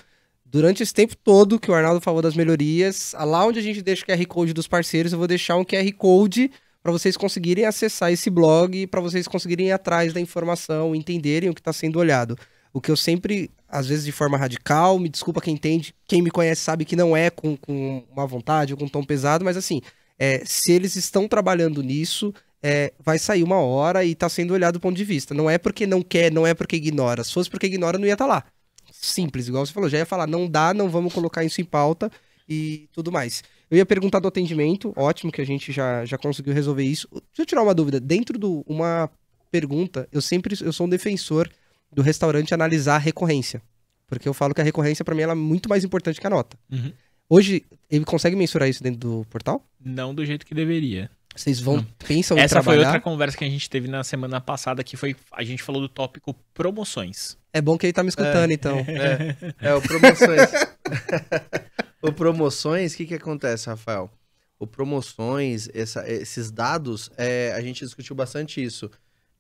durante esse tempo todo que o Arnaldo falou das melhorias, lá onde a gente deixa o QR Code dos parceiros, eu vou deixar um QR Code para vocês conseguirem acessar esse blog, para vocês conseguirem ir atrás da informação, entenderem o que está sendo olhado. O que eu sempre, às vezes de forma radical, me desculpa quem entende, quem me conhece sabe que não é com, com uma vontade ou com um tom pesado, mas assim, é, se eles estão trabalhando nisso, é, vai sair uma hora e tá sendo olhado do ponto de vista. Não é porque não quer, não é porque ignora. Se fosse porque ignora, não ia estar tá lá. Simples, igual você falou, já ia falar, não dá, não vamos colocar isso em pauta e tudo mais. Eu ia perguntar do atendimento, ótimo que a gente já, já conseguiu resolver isso. Deixa eu tirar uma dúvida. Dentro de uma pergunta, eu sempre eu sou um defensor do restaurante analisar a recorrência. Porque eu falo que a recorrência, para mim, ela é muito mais importante que a nota. Uhum. Hoje, ele consegue mensurar isso dentro do portal? Não do jeito que deveria. Vocês vão Não. Hum. pensam Essa trabalhar? foi outra conversa que a gente teve na semana passada que foi a gente falou do tópico promoções. É bom que ele tá me escutando é. então. É. é, o promoções. (laughs) o promoções, o que que acontece, Rafael? O promoções, essa, esses dados, é, a gente discutiu bastante isso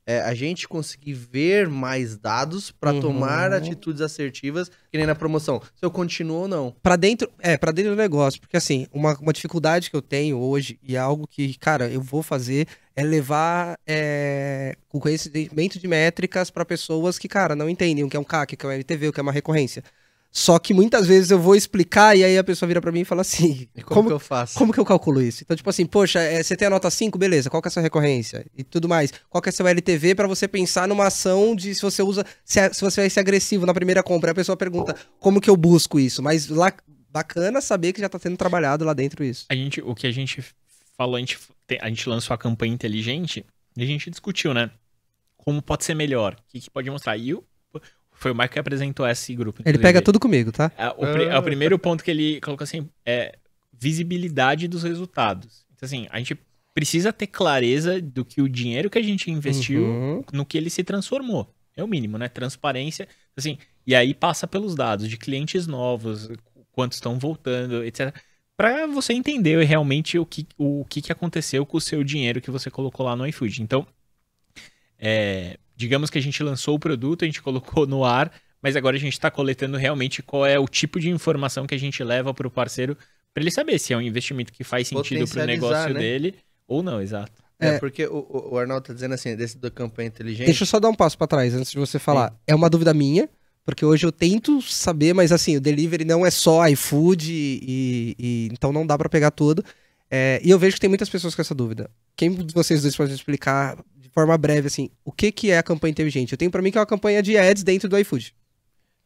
é, a gente conseguir ver mais dados para uhum. tomar atitudes assertivas, que nem na promoção. Se eu continuo ou não. Para dentro, é, para dentro do negócio, porque assim, uma, uma dificuldade que eu tenho hoje e é algo que, cara, eu vou fazer é levar é, o conhecimento de métricas para pessoas que, cara, não entendem o que é um CAC, o que é um mtv o que é uma recorrência. Só que muitas vezes eu vou explicar e aí a pessoa vira para mim e fala assim: e como, como, que eu faço? Como que eu calculo isso? Então, tipo assim, poxa, é, você tem a nota 5, beleza, qual que é a sua recorrência? E tudo mais. Qual que é seu LTV para você pensar numa ação de se você usa, se, é, se você vai é ser agressivo na primeira compra? A pessoa pergunta: como que eu busco isso? Mas lá, bacana saber que já tá sendo trabalhado lá dentro isso. A gente, o que a gente falou, a gente, a gente lançou a campanha inteligente e a gente discutiu, né? Como pode ser melhor? O que, que pode mostrar? E o foi o Mike que apresentou esse grupo. Ele pega tudo comigo, tá? É, o, ah. é o primeiro ponto que ele colocou assim, é visibilidade dos resultados. Então, assim, a gente precisa ter clareza do que o dinheiro que a gente investiu, uhum. no que ele se transformou. É o mínimo, né? Transparência, assim, e aí passa pelos dados de clientes novos, quantos estão voltando, etc. Para você entender realmente o que, o, o que, que aconteceu com o seu dinheiro que você colocou lá no iFood. Então, é, Digamos que a gente lançou o produto, a gente colocou no ar, mas agora a gente está coletando realmente qual é o tipo de informação que a gente leva para o parceiro para ele saber se é um investimento que faz sentido para o negócio né? dele ou não, exato. É, é porque o, o Arnaldo está dizendo assim, desse do campanha é inteligente. Deixa eu só dar um passo para trás antes de você falar. Sim. É uma dúvida minha, porque hoje eu tento saber, mas assim, o delivery não é só iFood e, e então não dá para pegar tudo. É, e eu vejo que tem muitas pessoas com essa dúvida. Quem de vocês dois pode explicar forma breve, assim, o que, que é a campanha inteligente? Eu tenho para mim que é uma campanha de ads dentro do iFood.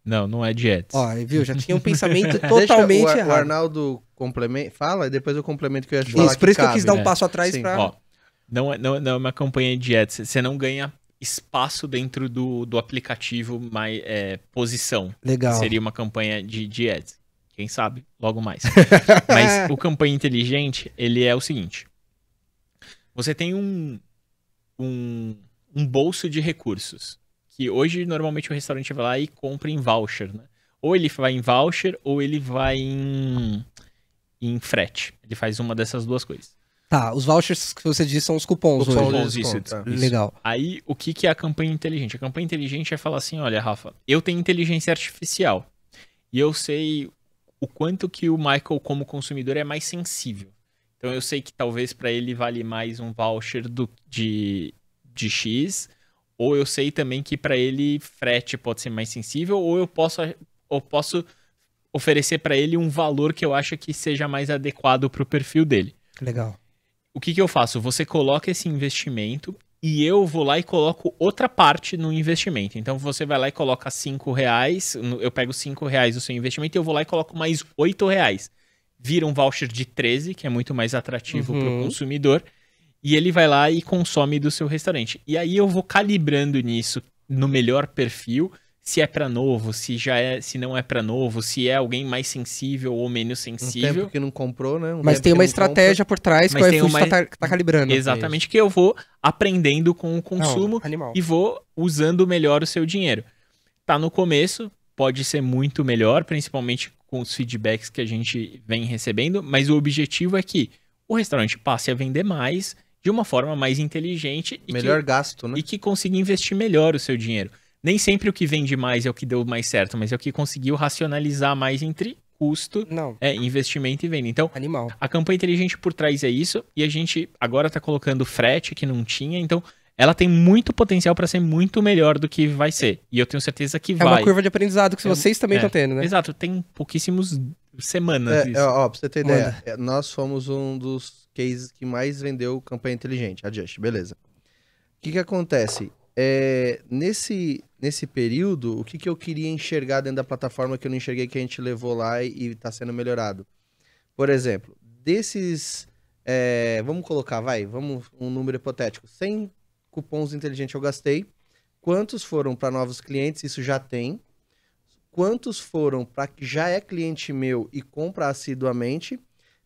Não, não é de ads. Ó, viu? Já tinha um (laughs) pensamento totalmente Deixa, o, errado. O Arnaldo complementa, fala e depois eu complemento que eu ia falar Isso, por isso que, que eu quis dar um passo atrás Sim. pra... Ó, não, é, não, não é uma campanha de ads. Você não ganha espaço dentro do, do aplicativo, mas é, posição. Legal. Seria uma campanha de, de ads. Quem sabe, logo mais. (laughs) mas o campanha inteligente, ele é o seguinte. Você tem um, um, um bolso de recursos. Que hoje, normalmente, o restaurante vai lá e compra em voucher, né? Ou ele vai em voucher, ou ele vai em, em frete. Ele faz uma dessas duas coisas. Tá, os vouchers que você disse são os cupons. Os cupons, isso, é. isso, Legal. Aí, o que, que é a campanha inteligente? A campanha inteligente é falar assim, olha, Rafa, eu tenho inteligência artificial. E eu sei o quanto que o Michael, como consumidor, é mais sensível. Então eu sei que talvez para ele vale mais um voucher do, de, de X, ou eu sei também que para ele frete pode ser mais sensível, ou eu posso, eu posso oferecer para ele um valor que eu acho que seja mais adequado para o perfil dele. Legal. O que, que eu faço? Você coloca esse investimento e eu vou lá e coloco outra parte no investimento. Então você vai lá e coloca 5 reais, eu pego 5 reais do seu investimento e eu vou lá e coloco mais 8 reais vira um voucher de 13, que é muito mais atrativo uhum. para o consumidor, e ele vai lá e consome do seu restaurante. E aí eu vou calibrando nisso no melhor perfil, se é para novo, se já é, se não é para novo, se é alguém mais sensível ou menos sensível. Um tempo que não comprou, né? Um Mas tem uma estratégia compra, por trás é que o iFood uma... tá, tá calibrando. Exatamente, que eu vou aprendendo com o consumo não, e vou usando melhor o seu dinheiro. Tá no começo, pode ser muito melhor, principalmente com os feedbacks que a gente vem recebendo, mas o objetivo é que o restaurante passe a vender mais de uma forma mais inteligente. melhor que, gasto, né? E que consiga investir melhor o seu dinheiro. Nem sempre o que vende mais é o que deu mais certo, mas é o que conseguiu racionalizar mais entre custo, Não. É, investimento e venda. Então, Animal. a campanha inteligente por trás é isso. E a gente agora está colocando frete que não tinha. Então, ela tem muito potencial para ser muito melhor do que vai ser. E eu tenho certeza que é vai. É uma curva de aprendizado que é, vocês também estão é, tendo, né? Exato, tem pouquíssimos semanas é, isso. É, ó, pra você ter ideia, é, nós fomos um dos cases que mais vendeu campanha inteligente, a Just, beleza. O que que acontece? nesse, nesse período, o que que eu queria enxergar dentro da plataforma que eu não enxerguei que a gente levou lá e, está sendo melhorado? Por exemplo, desses... vamos colocar, vai, vamos um número hipotético. 100 cupons inteligentes eu gastei, quantos foram para novos clientes, isso já tem, quantos foram para que já é cliente meu e compra assiduamente,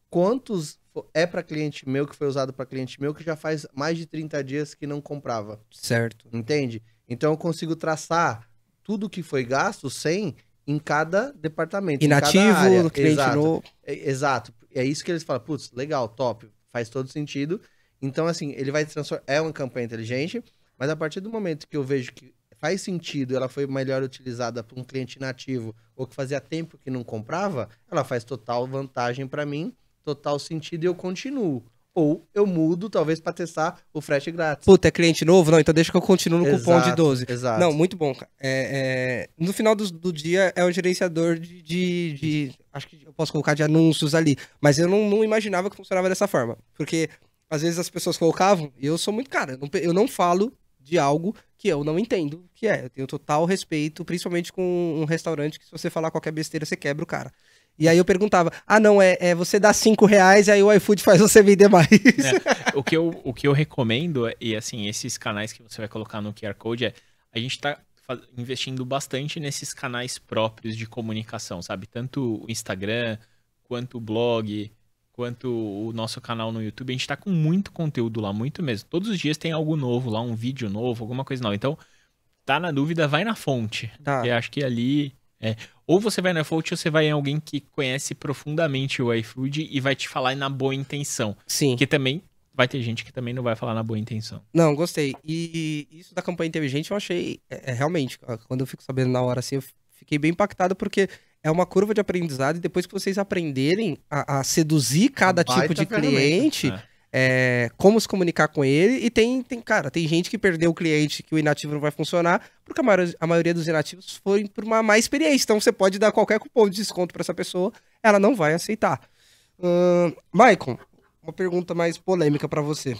quantos é para cliente meu que foi usado para cliente meu que já faz mais de 30 dias que não comprava. Certo. Entende? Então eu consigo traçar tudo que foi gasto sem em cada departamento. Inativo, no cliente Exato. novo. É, exato. É isso que eles falam, putz, legal, top, faz todo sentido. Então, assim, ele vai transformar. É uma campanha inteligente, mas a partir do momento que eu vejo que faz sentido, ela foi melhor utilizada por um cliente nativo ou que fazia tempo que não comprava, ela faz total vantagem para mim, total sentido e eu continuo. Ou eu mudo, talvez, para testar o frete grátis. Puta, é cliente novo? Não, então deixa que eu continuo no exato, cupom de 12. Exato. Não, muito bom. É, é... No final do, do, dia, é um gerenciador de, de, de, Acho que eu posso colocar de anúncios ali. Mas eu não, não imaginava que funcionava dessa forma. Porque às vezes as pessoas colocavam, e eu sou muito cara, eu não, eu não falo de algo que eu não entendo o que é. Eu tenho total respeito, principalmente com um restaurante que se você falar qualquer besteira, você quebra o cara. E aí eu perguntava, ah não, é, é você dá cinco reais e aí o iFood faz você vender mais. É, o, que eu, o que eu recomendo, e assim, esses canais que você vai colocar no QR Code, é a gente tá investindo bastante nesses canais próprios de comunicação, sabe? Tanto o Instagram, quanto o blog, quanto o nosso canal no YouTube, a gente tá com muito conteúdo lá, muito mesmo. Todos os dias tem algo novo lá, um vídeo novo, alguma coisa nova. Então, tá na dúvida, vai na fonte. Tá. Eu acho que ali. É, ou você vai na fonte ou você vai em alguém que conhece profundamente o iFood e vai te falar na boa intenção. Sim. Que também vai ter gente que também não vai falar na boa intenção. Não, gostei. E isso da campanha inteligente eu achei, é, é realmente, quando eu fico sabendo na hora assim, eu fiquei bem impactado porque é uma curva de aprendizado e depois que vocês aprenderem a, a seduzir cada Baita tipo de cliente, né? É, como se comunicar com ele, e tem, tem, cara, tem gente que perdeu o cliente que o inativo não vai funcionar, porque a maioria, a maioria dos inativos foi por uma má experiência. Então você pode dar qualquer cupom de desconto para essa pessoa, ela não vai aceitar. Uh, Maicon, uma pergunta mais polêmica para você.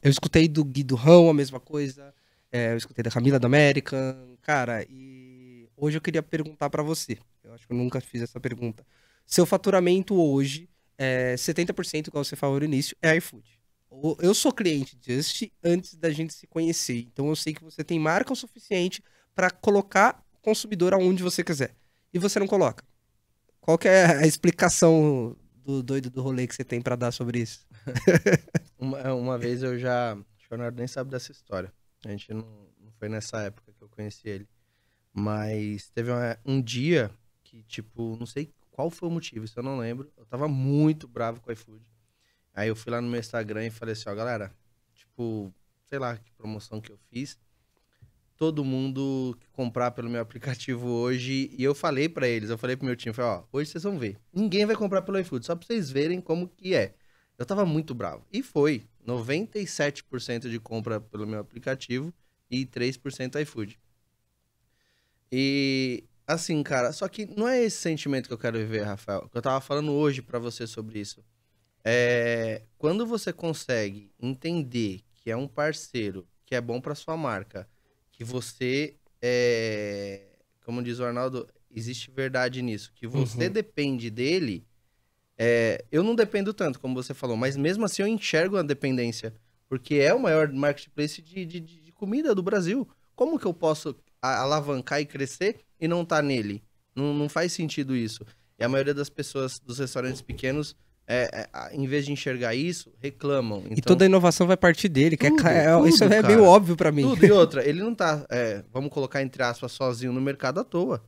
Eu escutei do Guido Rão a mesma coisa, é, eu escutei da Camila da América, cara, e Hoje eu queria perguntar para você. Eu acho que eu nunca fiz essa pergunta. Seu faturamento hoje é 70%, igual você falou no início, é iFood. Eu sou cliente Just antes da gente se conhecer. Então eu sei que você tem marca o suficiente para colocar o consumidor aonde você quiser. E você não coloca. Qual que é a explicação do doido do rolê que você tem para dar sobre isso? (laughs) uma, é, uma, vez eu já. o Leonardo nem sabe dessa história. A gente não, não foi nessa época que eu conheci ele. Mas teve uma, um dia que, tipo, não sei qual foi o motivo, isso eu não lembro. Eu tava muito bravo com o iFood. Aí eu fui lá no meu Instagram e falei assim, ó, galera, tipo, sei lá que promoção que eu fiz. Todo mundo que comprar pelo meu aplicativo hoje. E eu falei para eles, eu falei pro meu time, falei, ó, hoje vocês vão ver. Ninguém vai comprar pelo iFood, só pra vocês verem como que é. Eu tava muito bravo. E foi. 97% de compra pelo meu aplicativo e 3% iFood. E assim, cara, só que não é esse sentimento que eu quero viver, Rafael. Que eu tava falando hoje para você sobre isso. É, quando você consegue entender que é um parceiro que é bom para sua marca, que você é, como diz o Arnaldo, existe verdade nisso, que você uhum. depende dele. É, eu não dependo tanto, como você falou, mas mesmo assim eu enxergo a dependência, porque é o maior marketplace de, de, de comida do Brasil. Como que eu posso alavancar e crescer e não tá nele. Não, não faz sentido isso. E a maioria das pessoas dos restaurantes pequenos é, é, em vez de enxergar isso, reclamam. Então, e toda a então, inovação vai partir dele, tudo, é, é, tudo, isso é cara, meio óbvio para mim. Tudo. E (laughs) outra, ele não tá, é, vamos colocar entre aspas, sozinho no mercado à toa.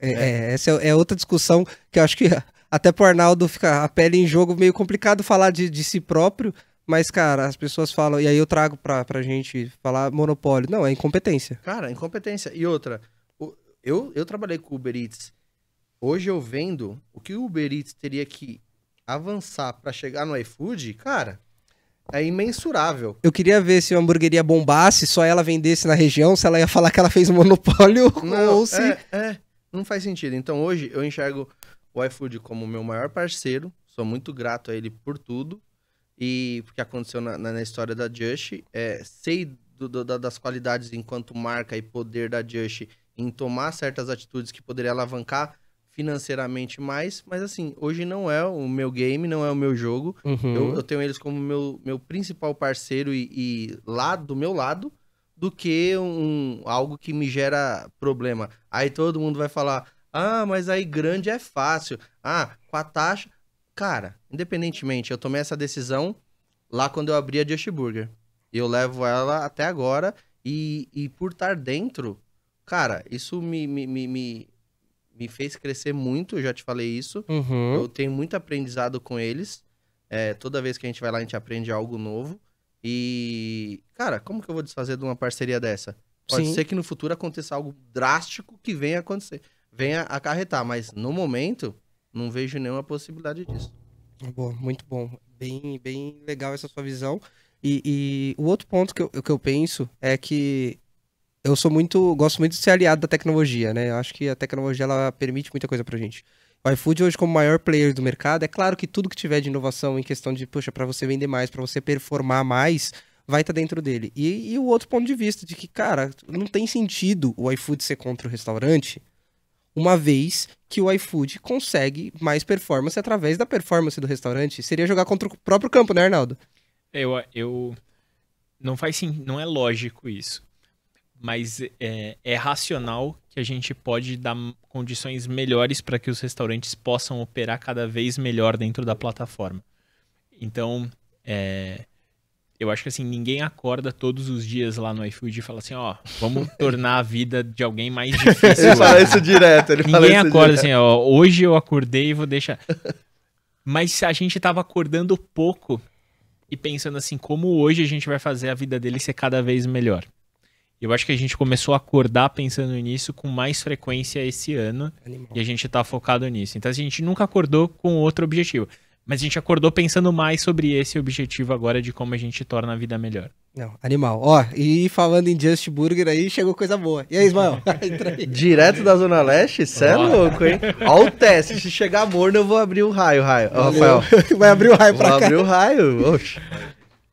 É, essa é outra discussão que eu acho que (laughs) até pro Arnaldo fica a pele em jogo meio complicado falar de, de si próprio, mas, cara, as pessoas falam, e aí eu trago pra, pra gente falar monopólio. Não, é incompetência. Cara, incompetência. E outra, eu, eu trabalhei com Uber Eats. Hoje eu vendo o que o Uber Eats teria que avançar para chegar no iFood, cara, é imensurável. Eu queria ver se a hamburgueria bombasse, só ela vendesse na região, se ela ia falar que ela fez monopólio não, (laughs) ou é, se. É, é, não faz sentido. Então hoje eu enxergo o iFood como meu maior parceiro, sou muito grato a ele por tudo e porque aconteceu na, na, na história da Just, é, sei do, do, das qualidades enquanto marca e poder da Just em tomar certas atitudes que poderia alavancar financeiramente mais, mas assim, hoje não é o meu game, não é o meu jogo. Uhum. Eu, eu, tenho eles como meu, meu principal parceiro e, e lá do meu lado, do que um, algo que me gera problema. Aí todo mundo vai falar: ah, mas aí grande é fácil. Ah, com a taxa. Cara, independentemente, eu tomei essa decisão lá quando eu abri a Just Burger. e Eu levo ela até agora e, e por estar dentro, cara, isso me, me, me, me, me fez crescer muito, eu já te falei isso. Uhum. Eu tenho muito aprendizado com eles. É, toda vez que a gente vai lá, a gente aprende algo novo. E, cara, como que eu vou desfazer de uma parceria dessa? Pode Sim. ser que no futuro aconteça algo drástico que venha acontecer, venha acarretar, mas no momento, não vejo nenhuma possibilidade disso. Boa, muito bom. Bem, bem legal essa sua visão. E, e o outro ponto que eu, que eu penso é que eu sou muito, gosto muito de ser aliado da tecnologia, né? Eu acho que a tecnologia ela permite muita coisa pra gente. O iFood hoje como maior player do mercado, é claro que tudo que tiver de inovação em questão de, poxa, para você vender mais, para você performar mais, vai estar tá dentro dele. E, e, o outro ponto de vista de que, cara, não tem sentido o iFood ser contra o restaurante, uma vez que o iFood consegue mais performance através da performance do restaurante. Seria jogar contra o próprio campo, né, Arnaldo? Eu, eu... Não faz sim, não é lógico isso. Mas é, é racional que a gente pode dar condições melhores para que os restaurantes possam operar cada vez melhor dentro da plataforma. Então, é, eu acho que assim, ninguém acorda todos os dias lá no iFood e fala assim, ó, vamos (laughs) tornar a vida de alguém mais difícil. ele fala isso direto, ele Ninguém acorda direto. assim, ó, hoje eu acordei e vou deixar. (laughs) Mas a gente tava acordando pouco e pensando assim, como hoje a gente vai fazer a vida dele ser cada vez melhor. Eu acho que a gente começou a acordar pensando nisso com mais frequência esse ano Animal. e a gente tá focado nisso. Então assim, a gente nunca acordou com outro objetivo. Mas a gente acordou pensando mais sobre esse objetivo agora de como a gente torna a vida melhor. Não, animal. Ó, e falando em Just Burger aí, chegou coisa boa. E aí, Ismael? (laughs) aí. Direto da Zona Leste? Cê é louco, hein? Ó o teste. Se chegar morno, eu vou abrir o um raio, raio. Ó, Rafael. (laughs) Vai abrir o um raio pra vou cá. Vou abrir o um raio. Oxe. Valeu,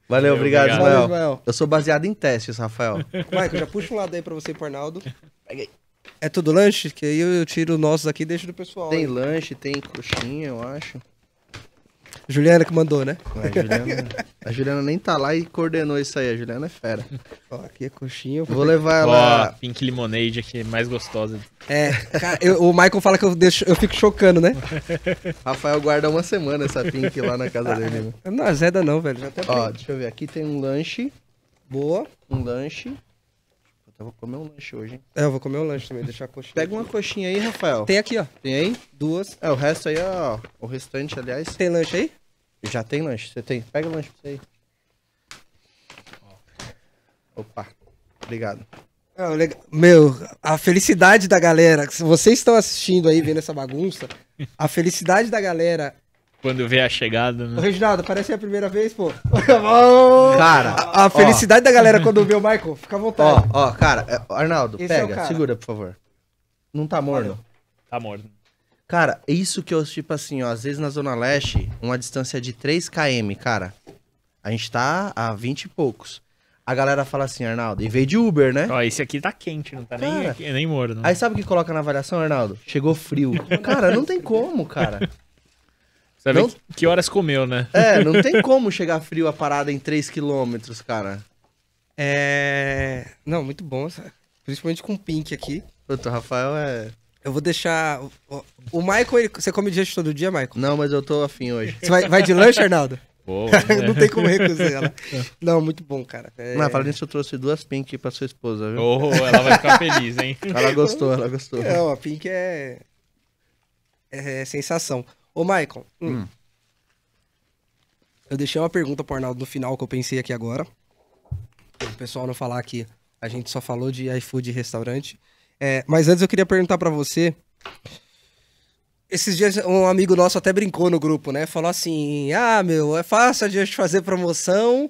Valeu, obrigado, obrigado. Ismael. Ismael. Eu sou baseado em testes, Rafael. Michael, já puxa um lado aí pra você e pro Arnaldo. Peguei. É tudo lanche? Que aí eu tiro nossos aqui e deixo do pessoal. Tem aí. lanche, tem coxinha, eu acho. Juliana que mandou, né? A Juliana, a Juliana nem tá lá e coordenou isso aí. A Juliana é fera. Ó, aqui é coxinha. vou levar ela. Ó, pink Limonade aqui, mais gostosa. É, cara, eu, o Michael fala que eu, deixo, eu fico chocando, né? (laughs) Rafael guarda uma semana essa pink lá na casa dele. Né? Não é Zeda não, velho. Já até Ó, deixa eu ver. Aqui tem um lanche. Boa. Um lanche. Então, eu vou comer um lanche hoje, hein? É, eu vou comer um lanche também, deixar a coxinha. Pega uma coxinha aí, Rafael. Tem aqui, ó. Tem aí? Duas. É, o resto aí, ó. O restante, aliás. Tem lanche aí? Já tem lanche. Você tem? Pega o lanche pra você aí. Opa. Obrigado. É, meu, a felicidade da galera. Se vocês estão assistindo aí, vendo essa bagunça, a felicidade da galera quando vê a chegada. Né? Ô, Reginaldo, parece a primeira vez, pô. (laughs) cara, a, felicidade da galera quando vê o Michael, fica à vontade. Ó, ó, cara, é, Arnaldo, Esse é pega, é segura, por favor. Não tá morno? Tá morno. Cara, isso que eu, tipo assim, ó, às vezes na Zona Leste, uma distância de 3 km, cara. A gente tá a 20 e poucos. A galera fala assim, Arnaldo, e veio de Uber, né? Ó, esse aqui tá quente, não tá cara, nem, nem morno. Aí sabe o que coloca na avaliação, Arnaldo? Chegou frio. cara, não tem como, cara. (laughs) Sabe não... que horas comeu, né? É, não tem como chegar frio a parada em 3 km, cara. É. Não, muito bom, sabe? Principalmente com pink aqui. Puta, o Rafael é. Eu vou deixar. O Michael, ele... você come de gente todo dia, Michael? Não, mas eu tô afim hoje. Você vai, vai de lanche, Arnaldo? Boa, (laughs) né? não tem como recusar ela. Não, muito bom, cara. É... Não, falando isso, eu trouxe duas Pink pra sua esposa, viu? Oh, ela vai ficar feliz, hein? Ela gostou, ela gostou. Não, a Pink é. É sensação. Ô, Michael, hum. hum. eu deixei uma pergunta pro Arnaldo no final que eu pensei aqui agora. O pessoal não falar que a gente só falou de iFood e restaurante. É, mas antes eu queria perguntar para você. Esses dias um amigo nosso até brincou no grupo, né? Falou assim: ah, meu, é fácil a gente fazer promoção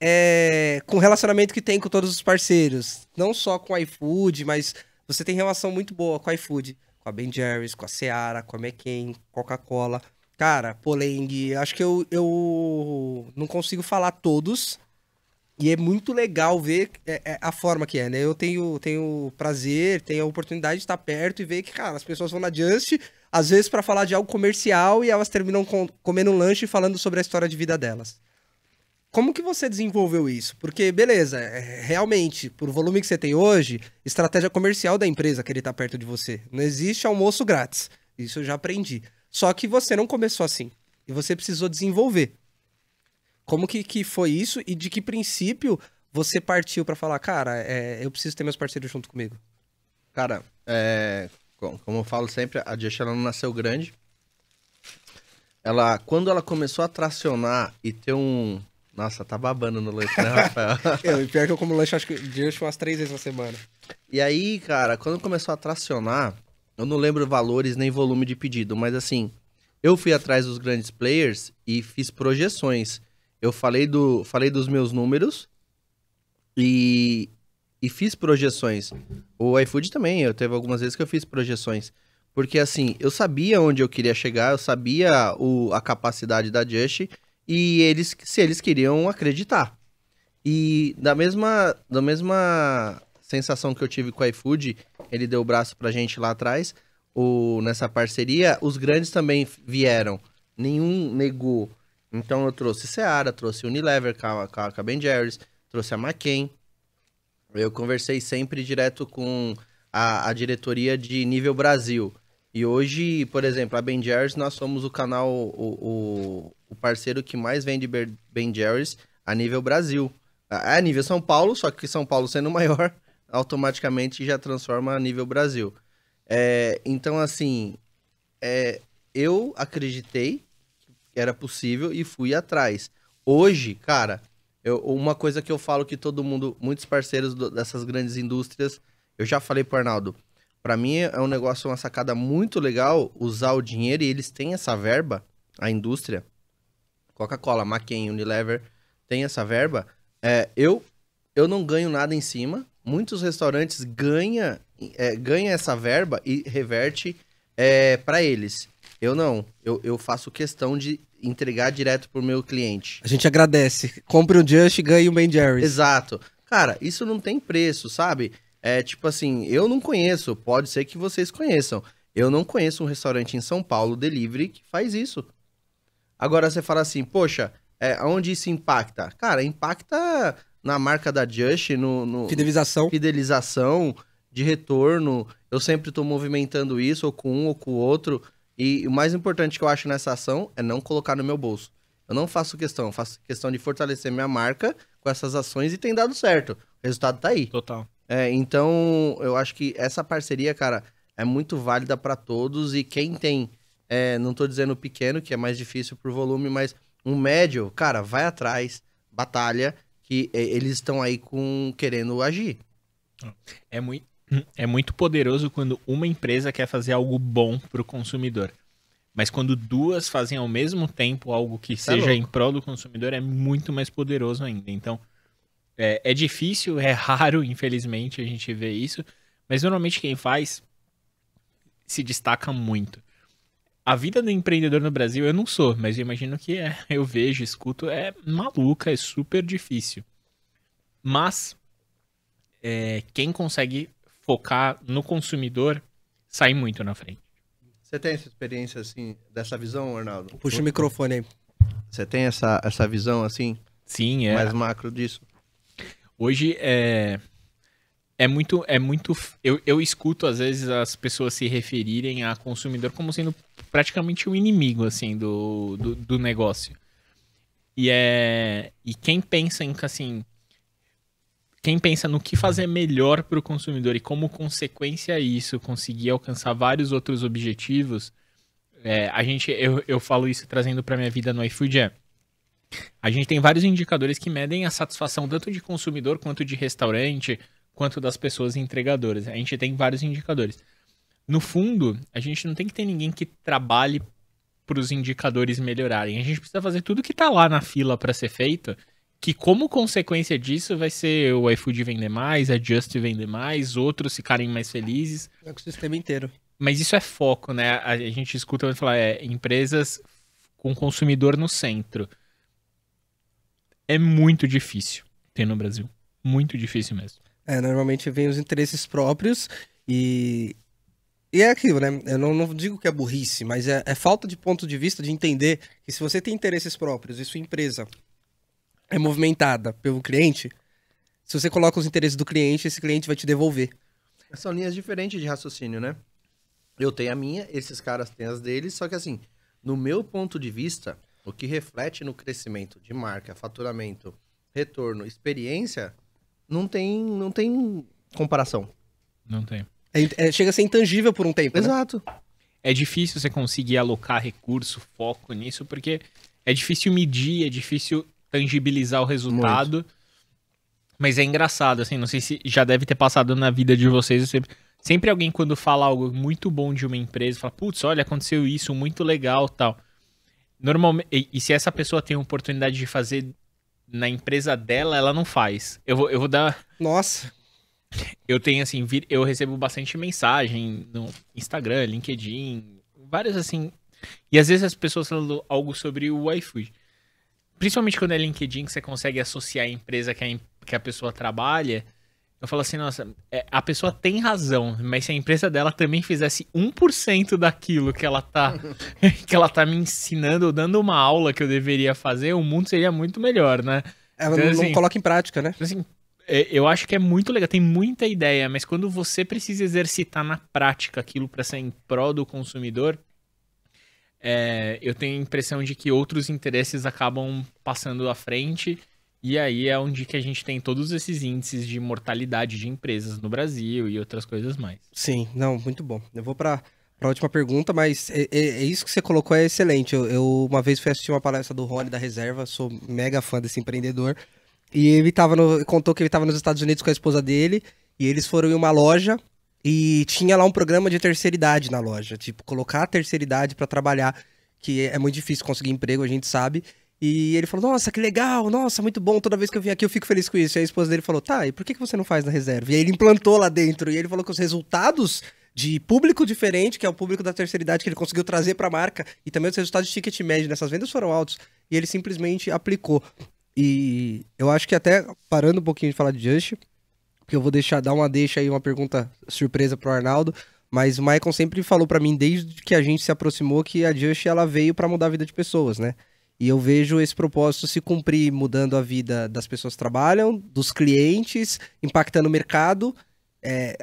é, com o relacionamento que tem com todos os parceiros. Não só com iFood, mas você tem relação muito boa com iFood com a Ben Jerry's, com a Seara, com a McCain, Coca-Cola. Cara, Poleng, acho que eu, eu não consigo falar todos. E é muito legal ver é, é, a forma que é, né? Eu tenho, tenho prazer, tenho a oportunidade de estar perto e ver que, cara, as pessoas vão na Just, às vezes para falar de algo comercial e elas terminam com, comendo um lanche e falando sobre a história de vida delas. Como que você desenvolveu isso? Porque, beleza, é, realmente, por volume que você tem hoje, estratégia comercial da empresa que ele tá perto de você. Não existe almoço grátis. Isso eu já aprendi. Só que você não começou assim. E você precisou desenvolver. Como que, que foi isso e de que princípio você partiu para falar, cara, é, eu preciso ter meus parceiros junto comigo? Cara, é, como eu falo sempre, a Just, ela não nasceu grande. Ela, quando ela começou a tracionar e ter um, nossa, tá babando no lanche, né, Rafael? (laughs) eu, pior que eu como lanche, acho que de lanche umas três vezes na semana. E aí, cara, quando começou a tracionar, eu não lembro valores nem volume de pedido, mas assim, eu fui atrás dos grandes players e fiz projeções. Eu falei, do, falei dos meus números e, e fiz projeções. O iFood também, eu teve algumas vezes que eu fiz projeções. Porque assim, eu sabia onde eu queria chegar, eu sabia o, a capacidade da Just e eles se eles queriam acreditar. E da mesma da mesma sensação que eu tive com o iFood, ele deu o braço pra gente lá atrás, o, nessa parceria, os grandes também vieram. Nenhum negou. Então eu trouxe Seara, trouxe Unilever com a, com a, Ben Jerry's, trouxe a McCain. Eu conversei sempre direto com a, a diretoria de nível Brasil. E hoje, por exemplo, a Ben Jerry's, nós somos o canal, o, o, o parceiro que mais vende Ben Jerry's a nível Brasil. A nível São Paulo, só que São Paulo sendo (laughs) maior, automaticamente já transforma a nível Brasil. É, então, assim, é, eu acreditei que era possível e fui atrás. Hoje, cara, eu, uma coisa que eu falo que todo mundo, muitos parceiros do, dessas grandes indústrias, eu já falei pro Arnaldo, para mim é um negócio, uma sacada muito legal usar o dinheiro e eles têm essa verba, a indústria. Coca-Cola, McCain, Unilever tem essa verba. É, eu, eu não ganho nada em cima. Muitos restaurantes ganha, é, ganha essa verba e reverte é, para eles. Eu não. Eu, eu faço questão de entregar direto pro meu cliente. A gente agradece. Compre um Just e ganhe um Ben Jerry's. Exato. Cara, isso não tem preço, sabe? é tipo assim, eu não conheço, pode ser que vocês conheçam. Eu não conheço um restaurante em São Paulo, delivery, que faz isso. Agora você fala assim, poxa, é, onde isso impacta? Cara, impacta na marca da Just, no, no fidelização. fidelização, de retorno. Eu sempre estou movimentando isso, ou com um ou com o outro. E o mais importante que eu acho nessa ação é não colocar no meu bolso. Eu não faço questão, faço questão de fortalecer minha marca com essas ações e tem dado certo. O resultado está aí. Total. É, então, eu acho que essa parceria, cara, é muito válida para todos e quem tem, é, não tô dizendo pequeno, que é mais difícil por volume, mas um médio, cara, vai atrás, batalha, que é, eles estão aí com querendo agir. É muito, é muito poderoso quando uma empresa quer fazer algo bom para o consumidor. Mas quando duas fazem ao mesmo tempo algo que tá seja louco. em prol do consumidor, é muito mais poderoso ainda. Então, é, é difícil, é (laughs) raro, infelizmente, a gente ver isso. Mas normalmente quem faz se destaca muito. A vida do empreendedor no Brasil, eu não sou, mas eu imagino que é. (laughs) Eu vejo, escuto, é maluca, é super difícil. Mas é, quem consegue focar no consumidor sai muito na frente. Você tem essa experiência assim, dessa visão, Arnaldo? Puxa o microfone aí. Você tem essa, essa visão assim? Sim, é. Mais macro disso? Hoje é. É muito. É muito eu, eu escuto, às vezes, as pessoas se referirem a consumidor como sendo praticamente o um inimigo, assim, do, do, do, negócio. E é. E quem pensa em assim. Quem pensa no que fazer melhor para o consumidor e como consequência isso conseguir alcançar vários outros objetivos, é, a gente eu, eu falo isso trazendo para minha vida no iFood é a gente tem vários indicadores que medem a satisfação tanto de consumidor quanto de restaurante, quanto das pessoas entregadoras. A gente tem vários indicadores. No fundo, a gente não tem que ter ninguém que trabalhe para os indicadores melhorarem. A gente precisa fazer tudo que está lá na fila para ser feito, que como consequência disso vai ser o iFood vender mais, a Just vender mais, outros ficarem mais felizes. É o sistema inteiro. Mas isso é foco, né? A gente escuta falar é, empresas com consumidor no centro é muito difícil ter no Brasil. Muito difícil mesmo. É, normalmente vem os interesses próprios e. E é aquilo, né? Eu não, não digo que é burrice, mas é, é falta de ponto de vista de entender que se você tem interesses próprios e sua empresa é movimentada pelo cliente, se você coloca os interesses do cliente, esse cliente vai te devolver. São linhas diferentes de raciocínio, né? Eu tenho a minha, esses caras têm as deles, só que assim, no meu ponto de vista, o que reflete no crescimento de marca, faturamento, retorno, experiência, não tem, não tem comparação. Não tem. É, é, chega a ser intangível por um tempo. Né? Exato. Né? É difícil você conseguir alocar recurso, foco nisso, porque é difícil medir, é difícil tangibilizar o resultado. Muito. Mas é engraçado, assim, não sei se já deve ter passado na vida de vocês. Sempre, sempre alguém, quando fala algo muito bom de uma empresa, fala: putz, olha, aconteceu isso, muito legal tal. Normalmente, e, e se essa pessoa tem a oportunidade de fazer na empresa dela, ela não faz. Eu vou, eu vou dar. Nossa. Eu tenho assim, vir, eu recebo bastante mensagem no Instagram, LinkedIn, várias assim. E às vezes as pessoas falam algo sobre o iFood. Principalmente quando é LinkedIn, que você consegue associar a empresa que a, que a pessoa trabalha eu falo assim, nossa, é, a pessoa tem razão, mas se a empresa dela também fizesse 1% daquilo que ela tá (laughs) que ela tá me ensinando, dando uma aula que eu deveria fazer, o mundo seria muito melhor, né? Ela é, então, não, assim, coloca em prática, né? Então, assim, é, eu acho que é muito legal, tem muita ideia, mas quando você precisa exercitar na prática aquilo para ser em prol do consumidor, é, eu tenho a impressão de que outros interesses acabam passando à frente e aí é onde que a gente tem todos esses índices de mortalidade de empresas no Brasil e outras coisas mais. Sim, não, muito bom. Eu vou para a última pergunta, mas é, é, é, isso que você colocou é excelente. Eu, eu, uma vez fui assistir uma palestra do Rony da Reserva, sou mega fã desse empreendedor, e ele tava no, contou que ele estava nos Estados Unidos com a esposa dele, e eles foram em uma loja e tinha lá um programa de terceira idade na loja, tipo, colocar a terceira idade para trabalhar, que é muito difícil conseguir emprego, a gente sabe. E ele falou, nossa, que legal, nossa, muito bom, toda vez que eu vim aqui eu fico feliz com isso. E a esposa dele falou, tá, e por que você não faz na reserva? E aí ele implantou lá dentro, e ele falou que os resultados de público diferente, que é o público da terceira idade que ele conseguiu trazer para a marca, e também os resultados de ticket médio nessas vendas foram altos, e ele simplesmente aplicou. E eu acho que até, parando um pouquinho de falar de Just, que eu vou deixar, dar uma deixa aí, uma pergunta surpresa pro Arnaldo, mas o Michael sempre falou para mim, desde que a gente se aproximou, que a Just, ela veio para mudar a vida de pessoas, né? E eu vejo esse propósito se cumprir mudando a vida das pessoas que trabalham, dos clientes, impactando o mercado. É,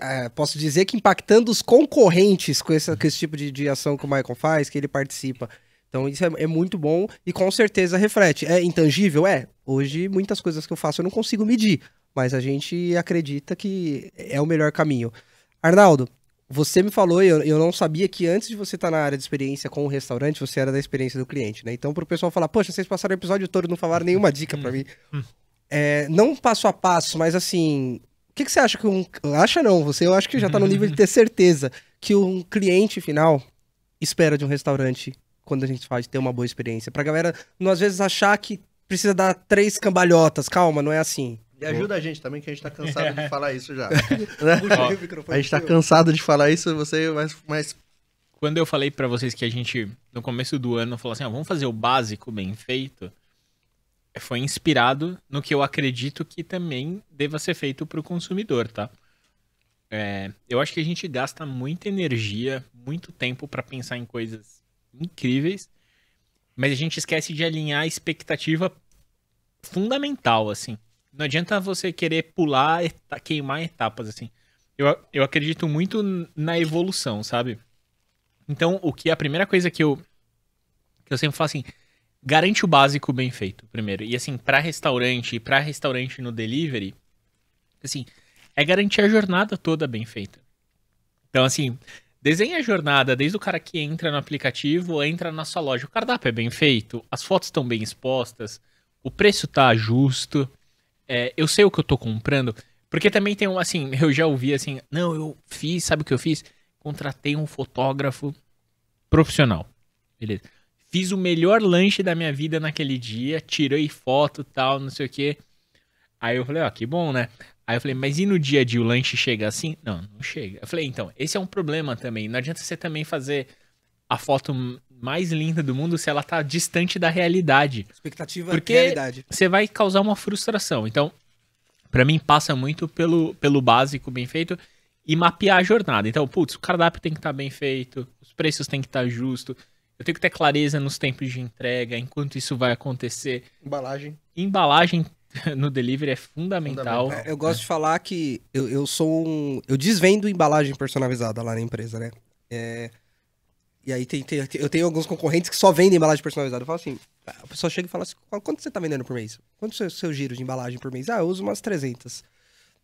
é posso dizer que impactando os concorrentes com, com esse tipo de, de, ação que o Michael faz, que ele participa. Então isso é, é muito bom e com certeza reflete. É intangível? É. Hoje muitas coisas que eu faço eu não consigo medir, mas a gente acredita que é o melhor caminho. Arnaldo, você me falou, e eu, eu não sabia que antes de você estar tá na área de experiência com o restaurante, você era da experiência do cliente, né? Então, pro pessoal falar, poxa, vocês passaram o episódio todo e não falaram nenhuma dica para hum, mim. Hum. É, não passo a passo, mas assim, o que, que, você acha que um. Acha não, você eu acho que já está no nível de ter (laughs) certeza que um cliente final espera de um restaurante quando a gente faz ter uma boa experiência. Pra galera não às vezes achar que precisa dar três cambalhotas. Calma, não é assim. E ajuda a gente também, que a gente tá cansado de (laughs) falar isso já. (laughs) Né? a gente tá cansado de falar isso, você é mas, mas... Quando eu falei para vocês que a gente, no começo do ano, falou assim, ah, vamos fazer o básico bem feito, é, foi inspirado no que eu acredito que também deva ser feito pro consumidor, tá? É, eu acho que a gente gasta muita energia, muito tempo para pensar em coisas incríveis, mas a gente esquece de alinhar a expectativa fundamental, assim. Não adianta você querer pular, queimar etapas, assim. Eu, eu acredito muito na evolução, sabe? Então, o que a primeira coisa que eu, que eu sempre falo assim, garante o básico bem feito, primeiro. E assim, para restaurante e para restaurante no delivery, assim, é garantir a jornada toda bem feita. Então, assim, desenha a jornada, desde o cara que entra no aplicativo, entra na sua loja. O cardápio é bem feito, as fotos estão bem expostas, o preço tá justo, é, eu sei o que eu tô comprando. Porque também tem um, assim, eu já ouvi assim, não, eu fiz, sabe o que eu fiz? Contratei um fotógrafo profissional. Beleza. Fiz o melhor lanche da minha vida naquele dia, tirei foto tal, não sei o quê. Aí eu falei, ó, oh, que bom, né? Aí eu falei, mas e no dia de o lanche chega assim? Não, não chega. Eu falei, então, esse é um problema também. Não adianta você também fazer a foto mais linda do mundo se ela tá distante da realidade. Expectativa Porque realidade. Você vai causar uma frustração. Então, para mim passa muito pelo, pelo básico bem feito e mapear a jornada. Então, putz, o cardápio tem que estar tá bem feito, os preços tem que estar tá justo, eu tenho que ter clareza nos tempos de entrega, enquanto isso vai acontecer. Embalagem. Embalagem (laughs) no delivery é fundamental. fundamental. É, eu gosto de falar que eu, eu sou um. Eu desvendo embalagem personalizada lá na empresa, né? É, e aí tem, tem, eu tenho alguns concorrentes que só vendem embalagem personalizada. Eu falo assim, a pessoa chega e fala assim, quanto você tá vendendo por mês? Quanto é o seu giro de embalagem por mês? Ah, eu uso umas 300.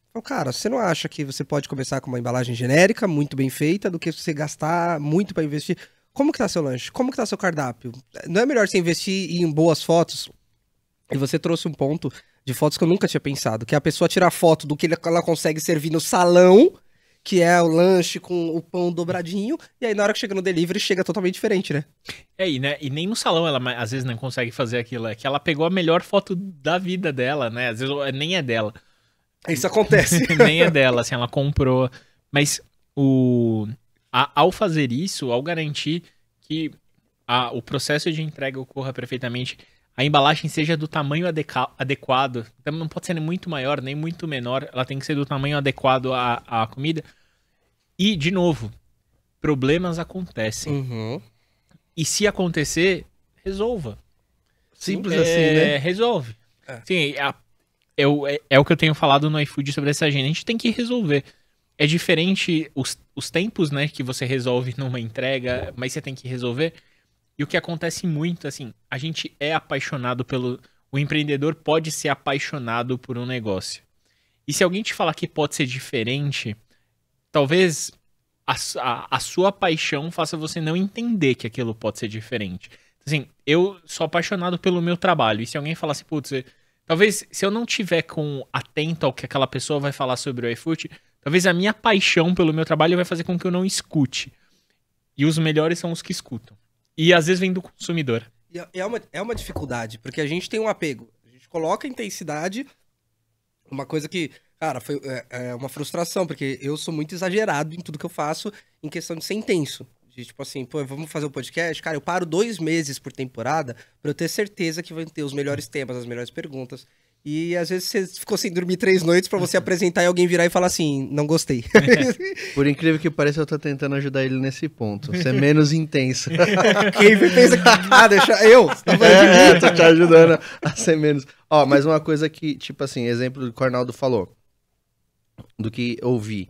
Então, cara, você não acha que você pode começar com uma embalagem genérica, muito bem feita, do que você gastar muito para investir? Como que tá seu lanche? Como que tá seu cardápio? Não é melhor você investir em boas fotos? E você trouxe um ponto de fotos que eu nunca tinha pensado, que é a pessoa tirar foto do que ela consegue servir no salão que é o lanche com o pão dobradinho, e aí na hora que chega no delivery chega totalmente diferente, né? É, e, né, e nem no salão ela às vezes não né, consegue fazer aquilo, é que ela pegou a melhor foto da vida dela, né? Às vezes é, nem é dela. Isso acontece. (laughs) nem é dela, assim, ela comprou. Mas o a, ao fazer isso, ao garantir que a, o processo de entrega ocorra perfeitamente, a embalagem seja do tamanho adequado. Então, não pode ser nem muito maior, nem muito menor. Ela tem que ser do tamanho adequado à, à comida. E, de novo, problemas acontecem. Uhum. E se acontecer, resolva. Simples assim, é, assim, né? Resolve. É. Sim, é, é, é, o que eu tenho falado no iFood sobre essa agenda. A gente tem que resolver. É diferente os, os tempos, né, que você resolve (laughs) numa entrega, mas você tem que resolver. E o que acontece muito, assim, a gente é apaixonado pelo. O empreendedor pode ser apaixonado por um negócio. E se alguém te falar que pode ser diferente, talvez a, a, a sua paixão faça você não entender que aquilo pode ser diferente. Assim, eu sou apaixonado pelo meu trabalho. E se alguém falasse, assim, putz, talvez se eu não tiver com atento ao que aquela pessoa vai falar sobre o iFoot, talvez a minha paixão pelo meu trabalho vai fazer com que eu não escute. E os melhores são os que escutam. E às vezes vem do consumidor. É, é uma, é uma dificuldade, porque a gente tem um apego. A gente coloca intensidade, uma coisa que, cara, foi é, é uma frustração, porque eu sou muito exagerado em tudo que eu faço em questão de ser intenso. De, tipo assim, pô, vamos fazer um podcast? Cara, eu paro dois meses por temporada para eu ter certeza que vão ter os melhores temas, as melhores perguntas. E às vezes você ficou sem dormir três noites para você (laughs) apresentar e alguém virar e falar assim, não gostei. (laughs) Por incrível que pareça, eu tô tentando ajudar ele nesse ponto. Ser é menos intenso. (laughs) Quem pensa que ah, deixa eu, você tá é, de é, tô te ajudando a ser menos. Ó, mas uma coisa que, tipo assim, exemplo do que o Arnaldo falou, do que ouvi.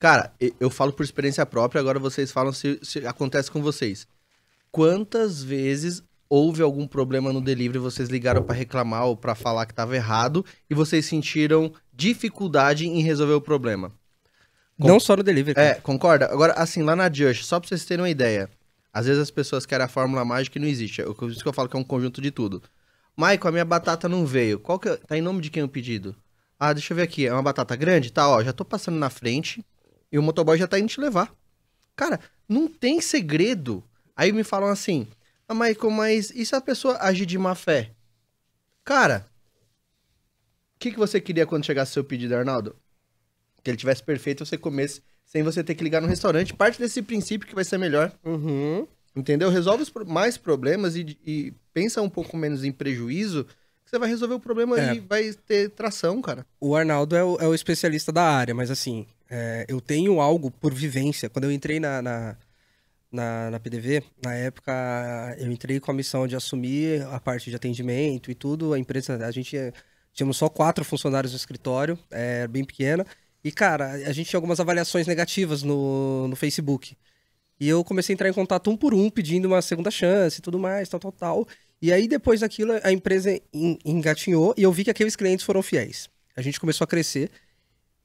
Cara, eu falo por experiência própria, agora vocês falam se, se acontece com vocês. Quantas vezes houve algum problema no delivery, vocês ligaram para reclamar ou para falar que estava errado e vocês sentiram dificuldade em resolver o problema. Con Não só no delivery. É, cara. É, concorda? Agora, assim, lá na Just, só para vocês terem uma ideia, às vezes as pessoas querem a fórmula mágica e não existe. É por isso que eu falo que é um conjunto de tudo. Michael, a minha batata não veio. Qual que é? Tá em nome de quem o pedido? Ah, deixa eu ver aqui. É uma batata grande? Tá, ó, já tô passando na frente e o motoboy já tá indo te levar. Cara, não tem segredo. Aí me falam assim: ah, Michael, mas e se a pessoa agir de má fé? Cara, o que, que você queria quando chegasse o seu pedido, Arnaldo? Que ele tivesse perfeito você comesse sem você ter que ligar no restaurante. Parte desse princípio que vai ser melhor. Uhum. Entendeu? Resolve os, mais problemas e, e, pensa um pouco menos em prejuízo. Que você vai resolver o problema é. e vai ter tração, cara. O Arnaldo é o, é o especialista da área, mas assim, é, eu tenho algo por vivência. Quando eu entrei na, na na, na PDV, na época eu entrei com a missão de assumir a parte de atendimento e tudo. A empresa, a gente tínhamos só quatro funcionários no escritório, é, era é, bem pequena. E, cara, a gente tinha algumas avaliações negativas no, no Facebook. E eu comecei a entrar em contato um por um, pedindo uma segunda chance e tudo mais, tal, tal, tal. E aí, depois daquilo, a empresa engatinhou e eu vi que aqueles clientes foram fiéis. A gente começou a crescer.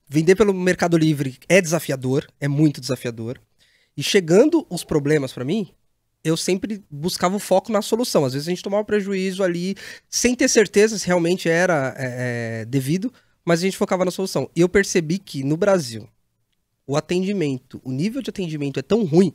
Vender pelo Mercado Livre é desafiador, é muito desafiador. E chegando os problemas para mim, eu sempre buscava o foco na solução. Às vezes a gente tomava prejuízo ali, sem ter certeza se realmente era é, é, devido, mas a gente focava na solução. E eu percebi que no Brasil, o atendimento, o nível de atendimento é tão ruim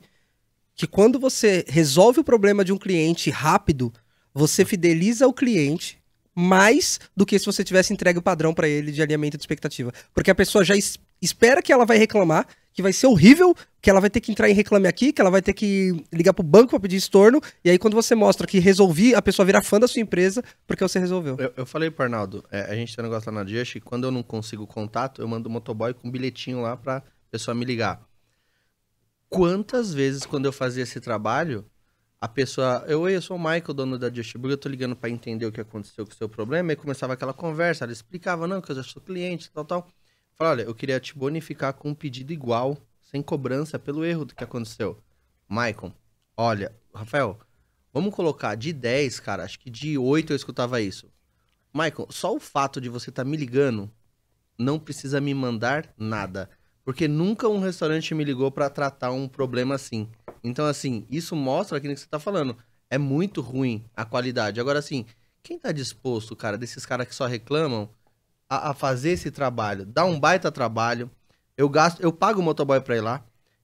que quando você resolve o problema de um cliente rápido, você fideliza o cliente mais do que se você tivesse entregue o padrão para ele de alinhamento de expectativa. Porque a pessoa já es espera que ela vai reclamar, que vai ser horrível, que ela vai ter que entrar em reclame aqui, que ela vai ter que ligar pro banco para pedir estorno, e aí quando você mostra que resolvi, a pessoa vira fã da sua empresa porque você resolveu. Eu, eu falei pro Arnaldo, é, a gente tem um negócio lá na Just, que quando eu não consigo contato, eu mando o um motoboy com um bilhetinho lá pra pessoa me ligar. Quantas vezes quando eu fazia esse trabalho, a pessoa, eu, eu sou o Michael, dono da Just eu tô ligando para entender o que aconteceu com o seu problema, e começava aquela conversa, ela explicava, não, que eu já sou cliente, tal, tal. Falei, olha, eu queria te bonificar com um pedido igual sem cobrança é pelo erro do que aconteceu. Maicon, olha, Rafael, vamos colocar de 10, cara, acho que de 8 eu escutava isso. Maicon, só o fato de você estar tá me ligando não precisa me mandar nada. Porque nunca um restaurante me ligou para tratar um problema assim. Então, assim, isso mostra aquilo que você tá falando. É muito ruim a qualidade. Agora, assim, quem tá disposto, cara, desses caras que só reclamam, a, a fazer esse trabalho? Dá um baita trabalho, eu gasto, eu pago o motoboy pra ir lá.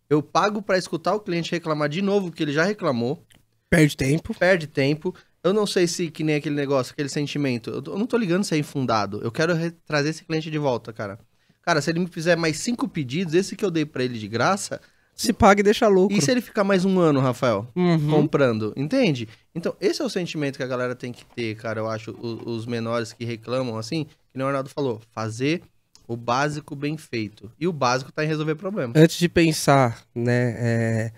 Eu pago para escutar o cliente reclamar de novo que ele já reclamou. Perde tempo. Perde tempo. Eu não sei se que nem aquele negócio, aquele sentimento. Eu, eu não tô ligando se é infundado. Eu quero trazer esse cliente de volta, cara. Cara, se ele me fizer mais cinco pedidos, esse que eu dei para ele de graça. Se paga e deixa louco. E se ele ficar mais um ano, Rafael, uhum. comprando? Entende? Então, esse é o sentimento que a galera tem que ter, cara. Eu acho os, os menores que reclamam, assim, que nem o Arnaldo falou, fazer o básico bem feito. E o básico tá em resolver problema. Antes de pensar, né? É...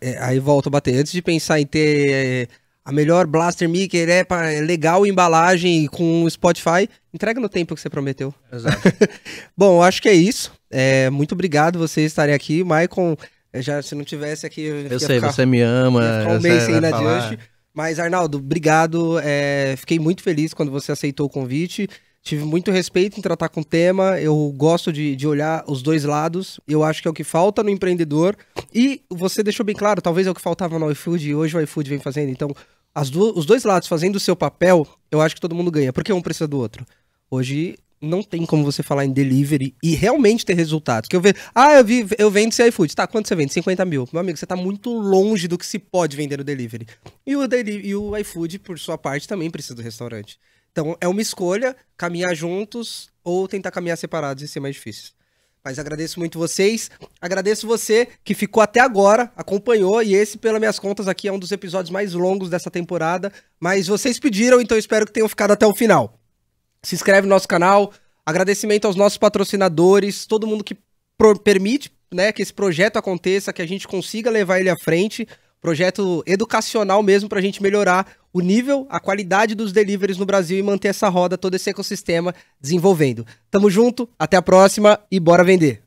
é aí volta a bater. Antes de pensar em ter é, a melhor Blaster Maker é, é legal embalagem com Spotify. Entrega no tempo que você prometeu. Exato. (laughs) Bom, acho que é isso. É, muito obrigado vocês estarem aqui. Maicon, já se não tivesse aqui. Eu, eu sei, ficar, você me ama. um mês sem ir Just. Mas, Arnaldo, obrigado. É, fiquei muito feliz quando você aceitou o convite tive muito respeito em tratar com o tema, eu gosto de, de olhar os dois lados, eu acho que é o que falta no empreendedor. E você deixou bem claro, talvez é o que faltava no iFood e hoje o iFood vem fazendo. Então, do, os dois lados fazendo o seu papel, eu acho que todo mundo ganha, porque um precisa do outro. Hoje não tem como você falar em delivery e realmente ter resultado. Que eu vejo, ah, eu, vi, eu vendo esse iFood. Tá, quanto você vende? 50 mil. Meu amigo, você tá muito longe do que se pode vender no delivery. E o, deli e o iFood, por sua parte, também precisa do restaurante. Então é uma escolha caminhar juntos ou tentar caminhar separados e ser mais difícil. Mas agradeço muito vocês. Agradeço você que ficou até agora, acompanhou. E esse, pelas minhas contas, aqui é um dos episódios mais longos dessa temporada. Mas vocês pediram, então espero que tenham ficado até o final. Se inscreve no nosso canal. Agradecimento aos nossos patrocinadores, todo mundo que permite né, que esse projeto aconteça, que a gente consiga levar ele à frente. Projeto educacional mesmo para a gente melhorar o nível, a qualidade dos deliveries no Brasil e manter essa roda, todo esse ecossistema desenvolvendo. Tamo junto, até a próxima e bora vender!